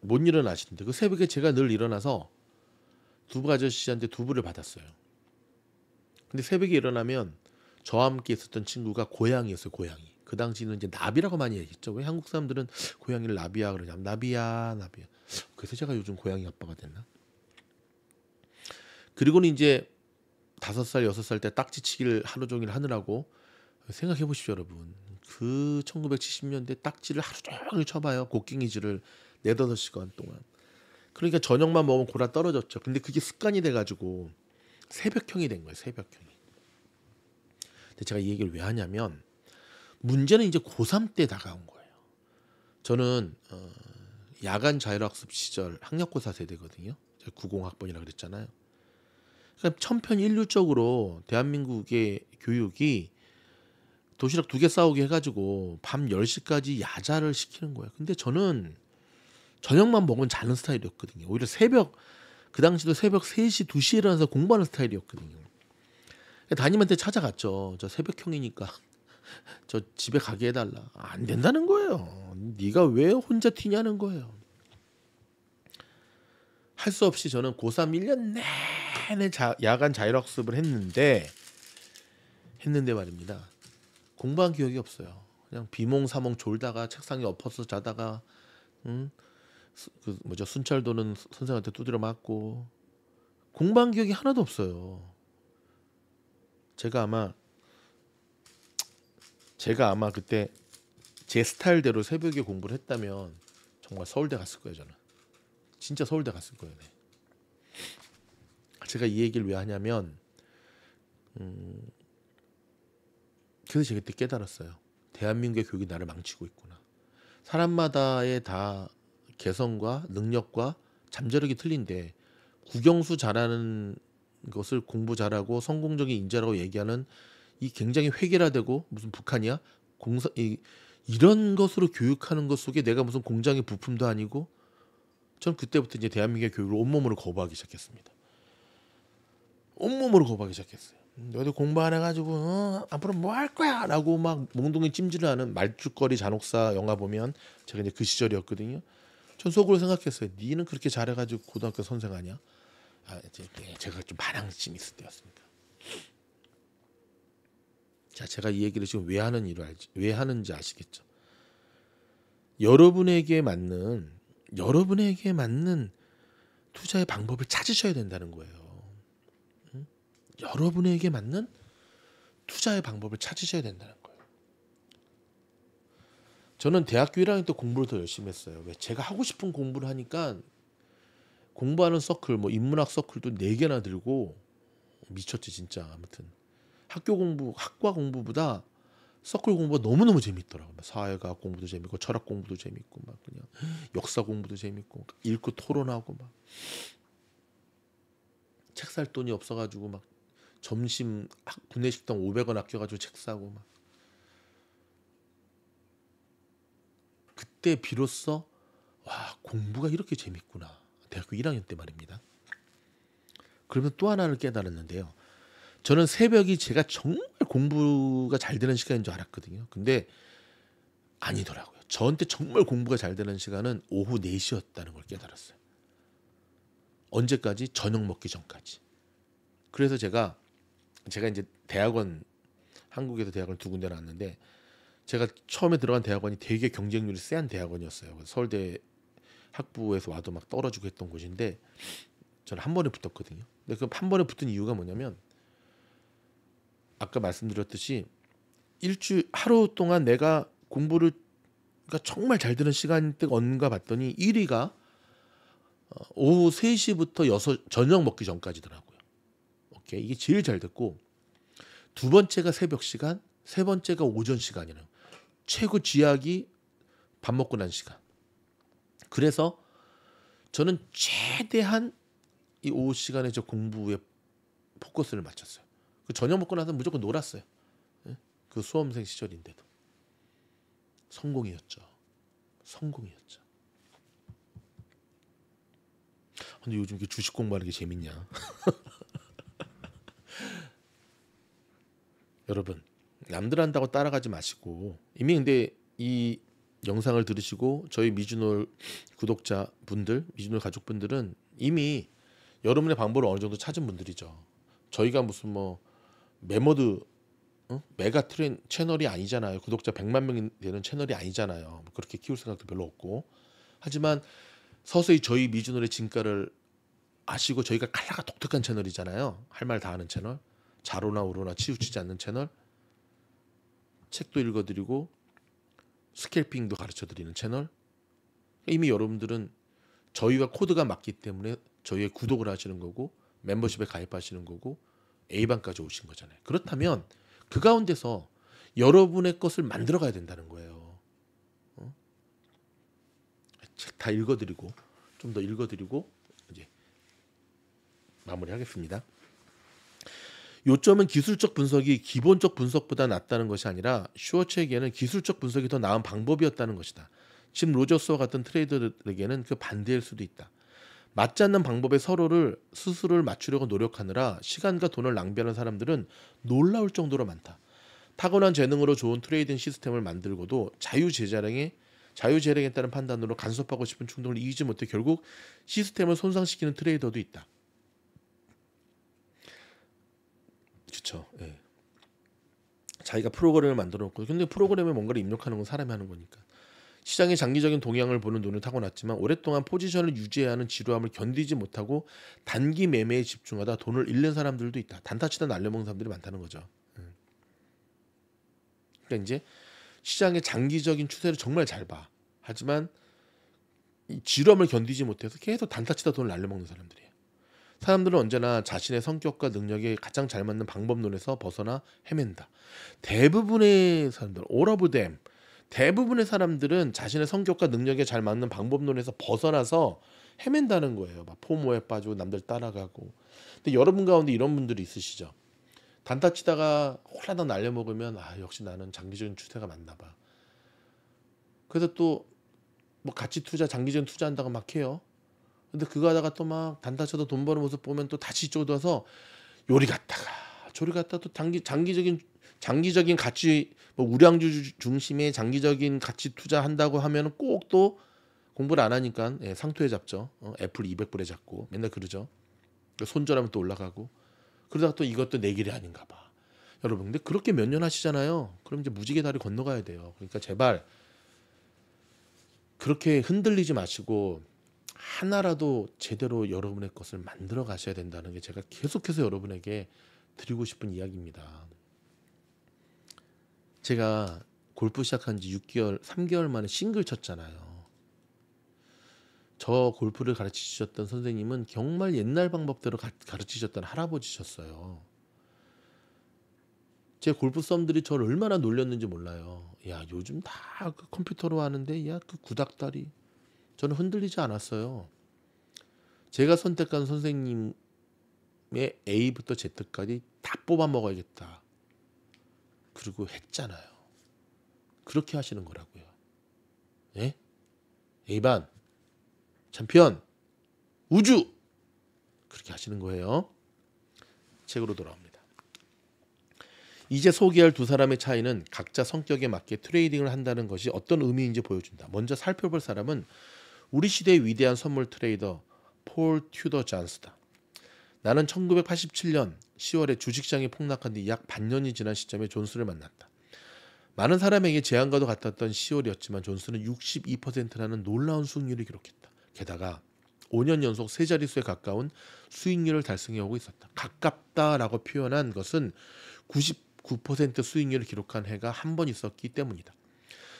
Speaker 1: 못 일어나시는데 그 새벽에 제가 늘 일어나서 두부 아저씨한테 두부를 받았어요. 근데 새벽에 일어나면 저와 함께 있었던 친구가 고양이였어요, 고양이. 그 당시는 이제 나비라고 많이 얘기했죠. 왜 한국 사람들은 고양이를 나비야 그러냐면 나비야 나비야. 그래서 제가 요즘 고양이 아빠가 됐나? 그리고는 이제 다섯 살 여섯 살 때 딱지치기를 하루 종일 하느라고 생각해 보십시오 여러분. 그 1970년대 딱지를 하루 종일 쳐봐요. 곡괭이질을 네다섯 시간 동안. 그러니까 저녁만 먹으면 고라 떨어졌죠. 근데 그게 습관이 돼가지고 새벽형이 된 거예요. 새벽형이. 근데 제가 이 얘기를 왜 하냐면 문제는 이제 고3 때 다가온 거예요. 저는 어, 야간 자율학습 시절 학력고사 세대거든요. 제가 90학번이라 고 그랬잖아요. 그러니까 천편일률적으로 대한민국의 교육이 도시락 두 개싸우게 해가지고 밤 10시까지 야자를 시키는 거예요. 근데 저는 저녁만 먹으면 자는 스타일이었거든요. 오히려 새벽 그 당시도 새벽 3시, 2시에 일어나서 공부하는 스타일이었거든요. 담임한테 찾아갔죠. 저 새벽형이니까 저 집에 가게 해달라. 안 된다는 거예요. 네가 왜 혼자 튀냐는 거예요. 할 수 없이 저는 고3 1년 내내 자, 야간 자율학습을 했는데 했는데 말입니다. 공부한 기억이 없어요. 그냥 비몽사몽 졸다가 책상에 엎어서 자다가 응? 그 뭐죠 순찰 도는 선생한테 두드려 맞고 공부한 기억이 하나도 없어요. 제가 아마 제가 아마 그때 제 스타일대로 새벽에 공부를 했다면 정말 서울대 갔을 거예요 저는 진짜 서울대 갔을 거예요 네. 제가 이 얘기를 왜 하냐면 음, 그래서 제가 그때 깨달았어요 대한민국의 교육이 나를 망치고 있구나 사람마다의 다 개성과 능력과 잠재력이 틀린데 국영수 잘하는 것을 공부 잘하고 성공적인 인재라고 얘기하는 이 굉장히 회계라되고 무슨 북한이야 공사 이, 이런 것으로 교육하는 것 속에 내가 무슨 공장의 부품도 아니고 전 그때부터 이제 대한민국의 교육을 온몸으로 거부하기 시작했습니다. 온몸으로 거부하기 시작했어요. 음, 너도 공부 안 해가지고 어, 앞으로 뭐 할 거야라고 막 몽둥이 찜질하는 말죽거리 잔혹사 영화 보면 제가 이제 그 시절이었거든요. 전 속으로 생각했어요. 니는 그렇게 잘해가지고 고등학교 선생 아니야? 아, 이 예, 제가 제좀 반항심 있을 때였습니다 자, 제가 이 얘기를 지금 왜 하는 일을 알지, 왜 하는지 아시겠죠? 여러분에게 맞는 여러분에게 맞는 투자의 방법을 찾으셔야 된다는 거예요. 응? 여러분에게 맞는 투자의 방법을 찾으셔야 된다는 거예요. 저는 대학교 1학년 때 공부를 더 열심히 했어요. 왜? 제가 하고 싶은 공부를 하니까 공부하는 서클, 뭐 인문학 서클도 4개나 들고 미쳤지 진짜 아무튼 학교 공부, 학과 공부보다 서클 공부가 너무너무 재밌더라고요. 사회과학 공부도 재밌고 철학 공부도 재밌고 막 그냥 역사 공부도 재밌고 읽고 토론하고 막 책 살 돈이 없어 가지고 막 점심 구내식당 500원 아껴 가지고 책 사고 막 그때 비로소 와, 공부가 이렇게 재밌구나. 대학교 1학년 때 말입니다. 그러면 또 하나를 깨달았는데요. 저는 새벽이 제가 정말 공부가 잘 되는 시간인 줄 알았거든요. 근데 아니더라고요. 저한테 정말 공부가 잘 되는 시간은 오후 4시였다는 걸 깨달았어요. 언제까지? 저녁 먹기 전까지. 그래서 제가 제가 이제 대학원 한국에서 대학을 두 군데 나왔는데 제가 처음에 들어간 대학원이 되게 경쟁률이 세한 대학원이었어요. 서울대 학부에서 와도 막 떨어지고 했던 곳인데 저는 한 번에 붙었거든요. 근데 그 한 번에 붙은 이유가 뭐냐면 아까 말씀드렸듯이 일주 하루 동안 내가 공부를 그러니까 정말 잘들는 시간대가 언가 봤더니 1위가 어, 오후 3시부터 6 저녁 먹기 전까지더라고요. 오케이. 이게 제일 잘 됐고 두 번째가 새벽 시간, 세 번째가 오전 시간이라요 최고 지약이밥 먹고 난 시간. 그래서 저는 최대한 이 오후 시간에 저 공부에 포커스를 맞췄어요. 그 저녁 먹고 나서 무조건 놀았어요. 예? 그 수험생 시절인데도 성공이었죠. 성공이었죠. 근데 요즘 그 주식 공부하는 게 재밌냐? 여러분 남들 한다고 따라가지 마시고 이미 근데 이 영상을 들으시고 저희 미주놀 구독자 분들, 미주놀 가족분들은 이미 여러분의 방법을 어느 정도 찾은 분들이죠. 저희가 무슨 뭐 메모드 어? 메가 트렌 채널이 아니잖아요. 구독자 100만 명이 되는 채널이 아니잖아요. 뭐 그렇게 키울 생각도 별로 없고. 하지만 서서히 저희 미주노의 진가를 아시고 저희가 칼라가 독특한 채널이잖아요. 할 말 다 하는 채널. 자로나 우로나 치우치지 않는 채널. 책도 읽어드리고 스캘핑도 가르쳐드리는 채널. 그러니까 이미 여러분들은 저희와 코드가 맞기 때문에 저희의 구독을 하시는 거고 멤버십에 가입하시는 거고 A반까지 오신 거잖아요. 그렇다면 그 가운데서 여러분의 것을 만들어 가야 된다는 거예요. 책다 어? 읽어드리고 좀 더 읽어드리고 이제 마무리하겠습니다. 요점은 기술적 분석이 기본적 분석보다 낫다는 것이 아니라 슈어츠에게는 기술적 분석이 더 나은 방법이었다는 것이다. 지금 로저스와 같은 트레이더들에게는 그 반대일 수도 있다. 맞지 않는 방법에 서로를 스스로를 맞추려고 노력하느라 시간과 돈을 낭비하는 사람들은 놀라울 정도로 많다. 타고난 재능으로 좋은 트레이딩 시스템을 만들고도 자유재량에 자유재량에 따른 판단으로 간섭하고 싶은 충동을 이기지 못해 결국 시스템을 손상시키는 트레이더도 있다. 그렇죠. 예. 자기가 프로그램을 만들어 놓고 근데 프로그램에 뭔가를 입력하는 건 사람이 하는 거니까. 시장의 장기적인 동향을 보는 눈을 타고났지만 오랫동안 포지션을 유지해야 하는 지루함을 견디지 못하고 단기 매매에 집중하다 돈을 잃는 사람들도 있다. 단타치다 날려먹는 사람들이 많다는 거죠. 음. 그러니까 이제 시장의 장기적인 추세를 정말 잘 봐. 하지만 이 지루함을 견디지 못해서 계속 단타치다 돈을 날려먹는 사람들이에요. 사람들은 언제나 자신의 성격과 능력에 가장 잘 맞는 방법론에서 벗어나 헤맨다. 대부분의 사람들, all of them, 대부분의 사람들은 자신의 성격과 능력에 잘 맞는 방법론에서 벗어나서 헤맨다는 거예요. 막 포모에 빠지고 남들 따라가고. 근데 여러분 가운데 이런 분들이 있으시죠. 단타 치다가 홀라당 날려 먹으면 아 역시 나는 장기적인 추세가 맞나 봐. 그래서 또 뭐 같이 투자 장기적인 투자한다고 막 해요. 근데 그거 하다가 또 막 단타 쳐도 돈 버는 모습 보면 또 다시 쪼들서 요리 갔다가 조리 갔다 가또 장기 장기적인 장기적인 가치 뭐 우량주 중심의 장기적인 가치 투자한다고 하면은 꼭 또 공부를 안 하니까 예, 상투에 잡죠. 어, 애플 200불에 잡고 맨날 그러죠. 그 손절하면 또 올라가고 그러다가 또 이것도 내 길이 아닌가 봐. 여러분 근데 그렇게 몇 년 하시잖아요. 그럼 이제 무지개 다리 건너가야 돼요. 그러니까 제발 그렇게 흔들리지 마시고 하나라도 제대로 여러분의 것을 만들어 가셔야 된다는 게 제가 계속해서 여러분에게 드리고 싶은 이야기입니다. 제가 골프 시작한 지 6개월, 3개월 만에 싱글 쳤잖아요. 저 골프를 가르치 셨던 선생님은 정말 옛날 방법대로 가, 르치셨던 할아버지셨어요. 제 골프 썸들이 저를 얼마나 놀렸는지 몰라요. 야, 요즘 다그 컴퓨터로 하는데 야, 그 구닥다리. 저는 흔들리지 않았어요. 제가 선택한 선생님의 A부터 Z까지 다 뽑아 먹어야겠다. 그리고 했잖아요. 그렇게 하시는 거라고요. 예? 에이반, 챔피언, 우주! 그렇게 하시는 거예요. 책으로 돌아옵니다. 이제 소개할 두 사람의 차이는 각자 성격에 맞게 트레이딩을 한다는 것이 어떤 의미인지 보여준다. 먼저 살펴볼 사람은 우리 시대의 위대한 선물 트레이더 폴 튜더 잔스다. 나는 1987년 10월에 주식시장이 폭락한 뒤 약 반년이 지난 시점에 존스를 만났다. 많은 사람에게 제안과도 같았던 10월이었지만 존스는 62%라는 놀라운 수익률을 기록했다. 게다가 5년 연속 세 자릿수에 가까운 수익률을 달성해오고 있었다. 가깝다라고 표현한 것은 99% 수익률을 기록한 해가 한 번 있었기 때문이다.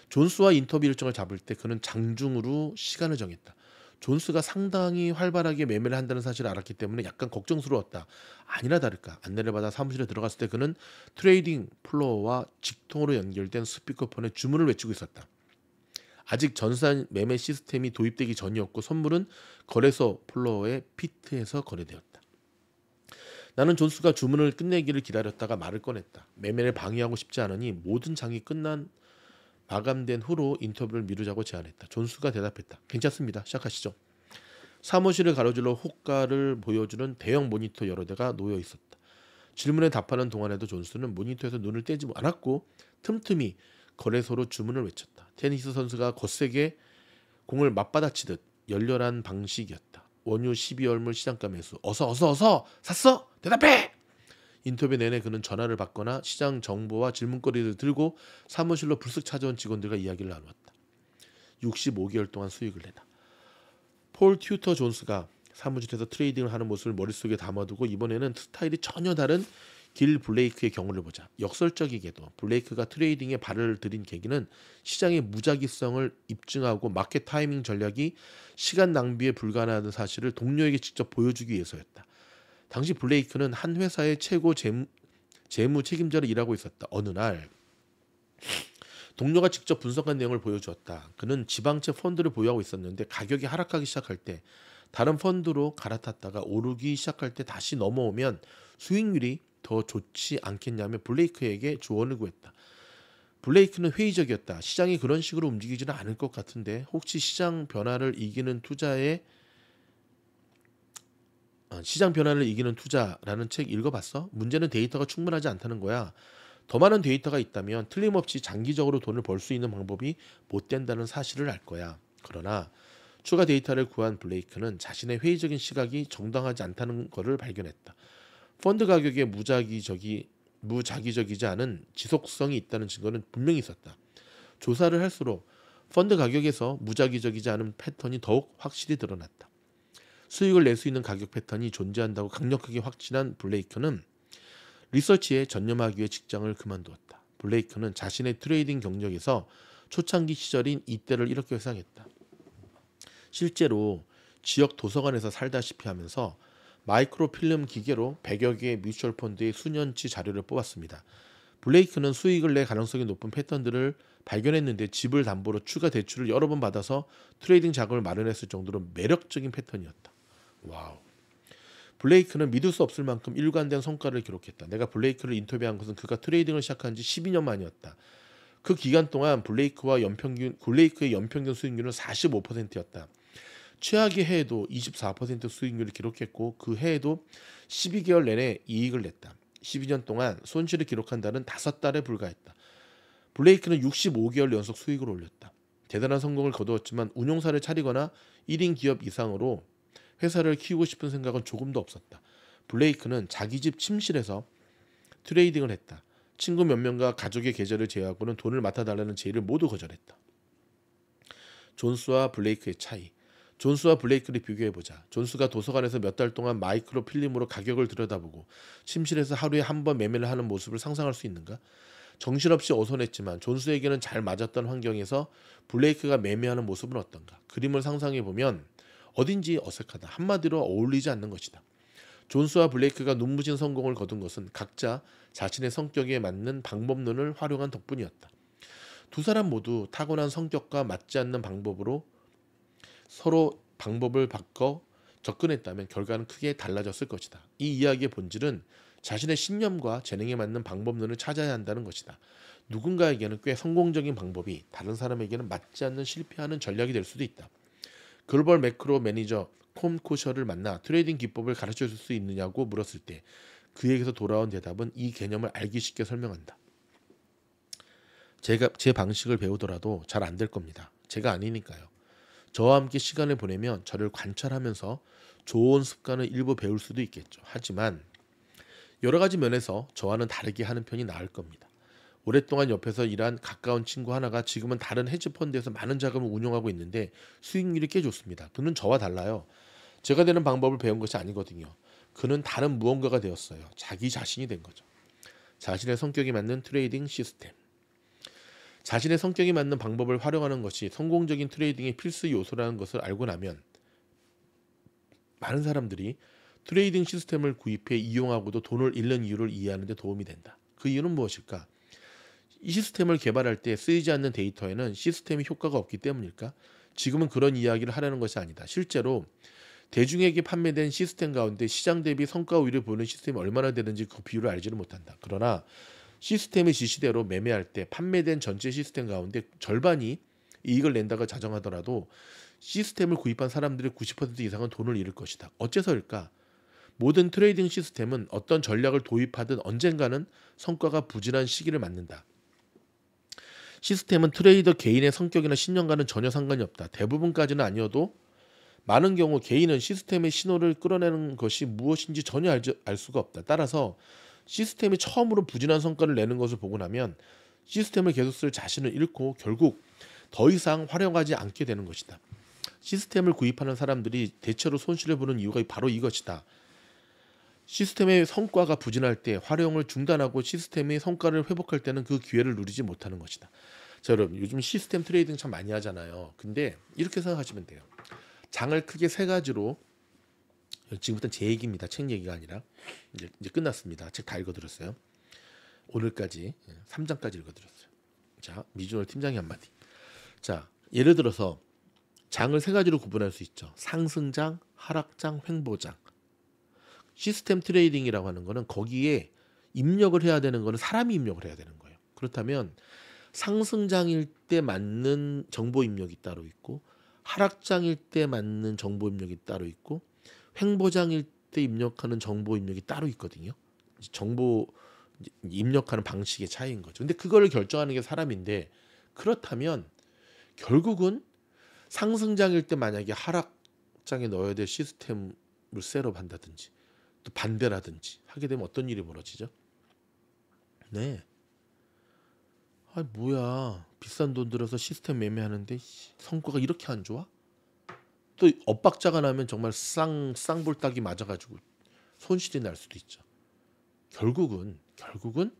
Speaker 1: 존스와 인터뷰 일정을 잡을 때 그는 장중으로 시간을 정했다. 존스가 상당히 활발하게 매매를 한다는 사실을 알았기 때문에 약간 걱정스러웠다. 아니나 다를까 안내를 받아 사무실에 들어갔을 때 그는 트레이딩 플로어와 직통으로 연결된 스피커폰에 주문을 외치고 있었다. 아직 전산 매매 시스템이 도입되기 전이었고 선물은 거래소 플로어의 피트에서 거래되었다. 나는 존스가 주문을 끝내기를 기다렸다가 말을 꺼냈다. 매매를 방해하고 싶지 않으니 모든 장이 끝난 마감된 후로 인터뷰를 미루자고 제안했다. 존수가 대답했다. 괜찮습니다. 시작하시죠. 사무실을 가로질러 호가를 보여주는 대형 모니터 여러 대가 놓여 있었다. 질문에 답하는 동안에도 존스는 모니터에서 눈을 떼지 않았고 틈틈이 거래소로 주문을 외쳤다. 테니스 선수가 거세게 공을 맞받아치듯 열렬한 방식이었다. 원유 12월물 시장가 매수. 어서 어서 어서 샀어? 대답해! 인터뷰 내내 그는 전화를 받거나 시장 정보와 질문거리를 들고 사무실로 불쑥 찾아온 직원들과 이야기를 나누었다. 65개월 동안 수익을 내다. 폴 튜터 존스가 사무실에서 트레이딩을 하는 모습을 머릿속에 담아두고 이번에는 스타일이 전혀 다른 길 블레이크의 경우를 보자. 역설적이게도 블레이크가 트레이딩에 발을 들인 계기는 시장의 무작위성을 입증하고 마켓 타이밍 전략이 시간 낭비에 불과하다는 사실을 동료에게 직접 보여주기 위해서였다. 당시 블레이크는 한 회사의 최고 재무, 재무 책임자로 일하고 있었다. 어느 날 동료가 직접 분석한 내용을 보여주었다. 그는 지방채 펀드를 보유하고 있었는데 가격이 하락하기 시작할 때 다른 펀드로 갈아탔다가 오르기 시작할 때 다시 넘어오면 수익률이 더 좋지 않겠냐며 블레이크에게 조언을 구했다. 블레이크는 회의적이었다. 시장이 그런 식으로 움직이지는 않을 것 같은데 혹시 시장 변화를 이기는 투자에 어, 시장 변화를 이기는 투자라는 책 읽어봤어? 문제는 데이터가 충분하지 않다는 거야. 더 많은 데이터가 있다면 틀림없이 장기적으로 돈을 벌 수 있는 방법이 못 된다는 사실을 알 거야. 그러나 추가 데이터를 구한 블레이크는 자신의 회의적인 시각이 정당하지 않다는 것을 발견했다. 펀드 가격의 무작위적이 무자기적이지 않은 지속성이 있다는 증거는 분명히 있었다. 조사를 할수록 펀드 가격에서 무작위적이지 않은 패턴이 더욱 확실히 드러났다. 수익을 낼 수 있는 가격 패턴이 존재한다고 강력하게 확신한 블레이크는 리서치에 전념하기 위해 직장을 그만두었다. 블레이크는 자신의 트레이딩 경력에서 초창기 시절인 이때를 이렇게 회상했다. 실제로 지역 도서관에서 살다시피 하면서 마이크로필름 기계로 100여 개의 뮤추얼 펀드의 수년치 자료를 뽑았습니다. 블레이크는 수익을 낼 가능성이 높은 패턴들을 발견했는데 집을 담보로 추가 대출을 여러 번 받아서 트레이딩 자금을 마련했을 정도로 매력적인 패턴이었다. 와우. 블레이크는 믿을 수 없을 만큼 일관된 성과를 기록했다. 내가 블레이크를 인터뷰한 것은 그가 트레이딩을 시작한 지 12년 만이었다. 그 기간 동안 블레이크와 연평균 블레이크의 연평균 수익률은 45%였다. 최악의 해에도 24% 수익률을 기록했고 그 해에도 12개월 내내 이익을 냈다. 12년 동안 손실을 기록한 달은 5달에 불과했다. 블레이크는 65개월 연속 수익을 올렸다. 대단한 성공을 거두었지만 운용사를 차리거나 1인 기업 이상으로 회사를 키우고 싶은 생각은 조금도 없었다. 블레이크는 자기 집 침실에서 트레이딩을 했다. 친구 몇 명과 가족의 계좌를 제외하고는 돈을 맡아달라는 제의를 모두 거절했다. 존스와 블레이크의 차이. 존스와 블레이크를 비교해보자. 존스가 도서관에서 몇 달 동안 마이크로 필름으로 가격을 들여다보고 침실에서 하루에 한 번 매매를 하는 모습을 상상할 수 있는가? 정신없이 어선했지만 존스에게는 잘 맞았던 환경에서 블레이크가 매매하는 모습은 어떤가? 그림을 상상해보면 어딘지 어색하다. 한마디로 어울리지 않는 것이다. 존스와 블레이크가 눈부신 성공을 거둔 것은 각자 자신의 성격에 맞는 방법론을 활용한 덕분이었다. 두 사람 모두 타고난 성격과 맞지 않는 방법으로 서로 방법을 바꿔 접근했다면 결과는 크게 달라졌을 것이다. 이 이야기의 본질은 자신의 신념과 재능에 맞는 방법론을 찾아야 한다는 것이다. 누군가에게는 꽤 성공적인 방법이 다른 사람에게는 맞지 않는 실패하는 전략이 될 수도 있다. 글로벌 매크로 매니저 콤 코셔를 만나 트레이딩 기법을 가르쳐 줄 수 있느냐고 물었을 때 그에게서 돌아온 대답은 이 개념을 알기 쉽게 설명한다. 제가 제 방식을 배우더라도 잘 안 될 겁니다. 제가 아니니까요. 저와 함께 시간을 보내면 저를 관찰하면서 좋은 습관을 일부 배울 수도 있겠죠. 하지만 여러 가지 면에서 저와는 다르게 하는 편이 나을 겁니다. 오랫동안 옆에서 일한 가까운 친구 하나가 지금은 다른 헤지 펀드에서 많은 자금을 운용하고 있는데 수익률이 꽤 좋습니다. 그는 저와 달라요. 제가 되는 방법을 배운 것이 아니거든요. 그는 다른 무언가가 되었어요. 자기 자신이 된 거죠. 자신의 성격에 맞는 트레이딩 시스템. 자신의 성격에 맞는 방법을 활용하는 것이 성공적인 트레이딩의 필수 요소라는 것을 알고 나면 많은 사람들이 트레이딩 시스템을 구입해 이용하고도 돈을 잃는 이유를 이해하는 데 도움이 된다. 그 이유는 무엇일까? 이 시스템을 개발할 때 쓰이지 않는 데이터에는 시스템이 효과가 없기 때문일까? 지금은 그런 이야기를 하려는 것이 아니다. 실제로 대중에게 판매된 시스템 가운데 시장 대비 성과 우위를 보는 시스템이 얼마나 되는지 그 비율을 알지는 못한다. 그러나 시스템의 지시대로 매매할 때 판매된 전체 시스템 가운데 절반이 이익을 낸다고 자정하더라도 시스템을 구입한 사람들의 90% 이상은 돈을 잃을 것이다. 어째서일까? 모든 트레이딩 시스템은 어떤 전략을 도입하든 언젠가는 성과가 부진한 시기를 맞는다. 시스템은 트레이더 개인의 성격이나 신념과는 전혀 상관이 없다. 대부분까지는 아니어도 많은 경우 개인은 시스템의 신호를 끌어내는 것이 무엇인지 전혀 알알 수가 없다. 따라서 시스템이 처음으로 부진한 성과를 내는 것을 보고 나면 시스템을 계속 쓸 자신을 잃고 결국 더 이상 활용하지 않게 되는 것이다. 시스템을 구입하는 사람들이 대체로 손실을 보는 이유가 바로 이것이다. 시스템의 성과가 부진할 때 활용을 중단하고 시스템의 성과를 회복할 때는 그 기회를 누리지 못하는 것이다. 자, 여러분 요즘 시스템 트레이딩 참 많이 하잖아요. 근데 이렇게 생각하시면 돼요. 장을 크게 세 가지로 지금부터 제 얘기입니다. 책 얘기가 아니라 이제, 이제 끝났습니다. 책 다 읽어드렸어요. 오늘까지 3장까지 예, 읽어드렸어요. 자 미주널 팀장의 한마디. 자 예를 들어서 장을 세 가지로 구분할 수 있죠. 상승장, 하락장, 횡보장. 시스템 트레이딩이라고 하는 거는 거기에 입력을 해야 되는 거는 사람이 입력을 해야 되는 거예요. 그렇다면 상승장일 때 맞는 정보 입력이 따로 있고 하락장일 때 맞는 정보 입력이 따로 있고 횡보장일 때 입력하는 정보 입력이 따로 있거든요. 정보 입력하는 방식의 차이인 거죠. 근데 그걸 결정하는 게 사람인데 그렇다면 결국은 상승장일 때 만약에 하락장에 넣어야 될 시스템을 쇠로 한다든지 반대라든지 하게 되면 어떤 일이 벌어지죠? 네. 아 뭐야 비싼 돈 들어서 시스템 매매하는데 성과가 이렇게 안 좋아? 또 엇박자가 나면 정말 쌍 쌍불딱이 맞아가지고 손실이 날 수도 있죠. 결국은 결국은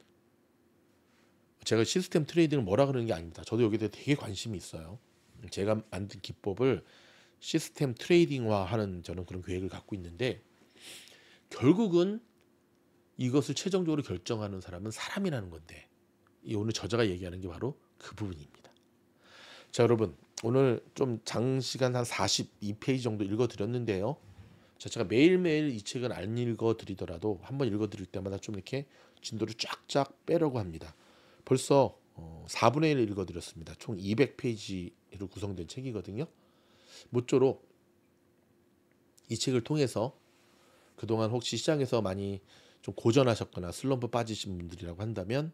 Speaker 1: 제가 시스템 트레이딩을 뭐라 그러는 게 아닙니다. 저도 여기에 대해 되게 관심이 있어요. 제가 만든 기법을 시스템 트레이딩화하는 저는 그런 계획을 갖고 있는데 결국은 이것을 최종적으로 결정하는 사람은 사람이라는 건데 이 오늘 저자가 얘기하는 게 바로 그 부분입니다. 자 여러분 오늘 좀 장시간 한 42페이지 정도 읽어드렸는데요. 자, 제가 매일매일 이 책은 안 읽어드리더라도 한번 읽어드릴 때마다 좀 이렇게 진도를 쫙쫙 빼려고 합니다. 벌써 4분의 어, 1을 읽어드렸습니다. 총 200페이지로 구성된 책이거든요. 모쪼록 이 책을 통해서 그동안 혹시 시장에서 많이 좀 고전하셨거나 슬럼프 빠지신 분들이라고 한다면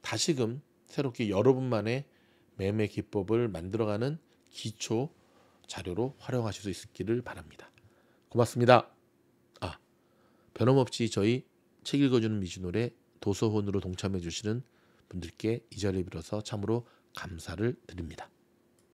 Speaker 1: 다시금 새롭게 여러분만의 매매 기법을 만들어가는 기초 자료로 활용하실 수 있기를 바랍니다. 고맙습니다. 아, 변함없이 저희 책 읽어주는 미주노래 도서혼으로 동참해 주시는 분들께 이 자리를 빌어서 참으로 감사를 드립니다.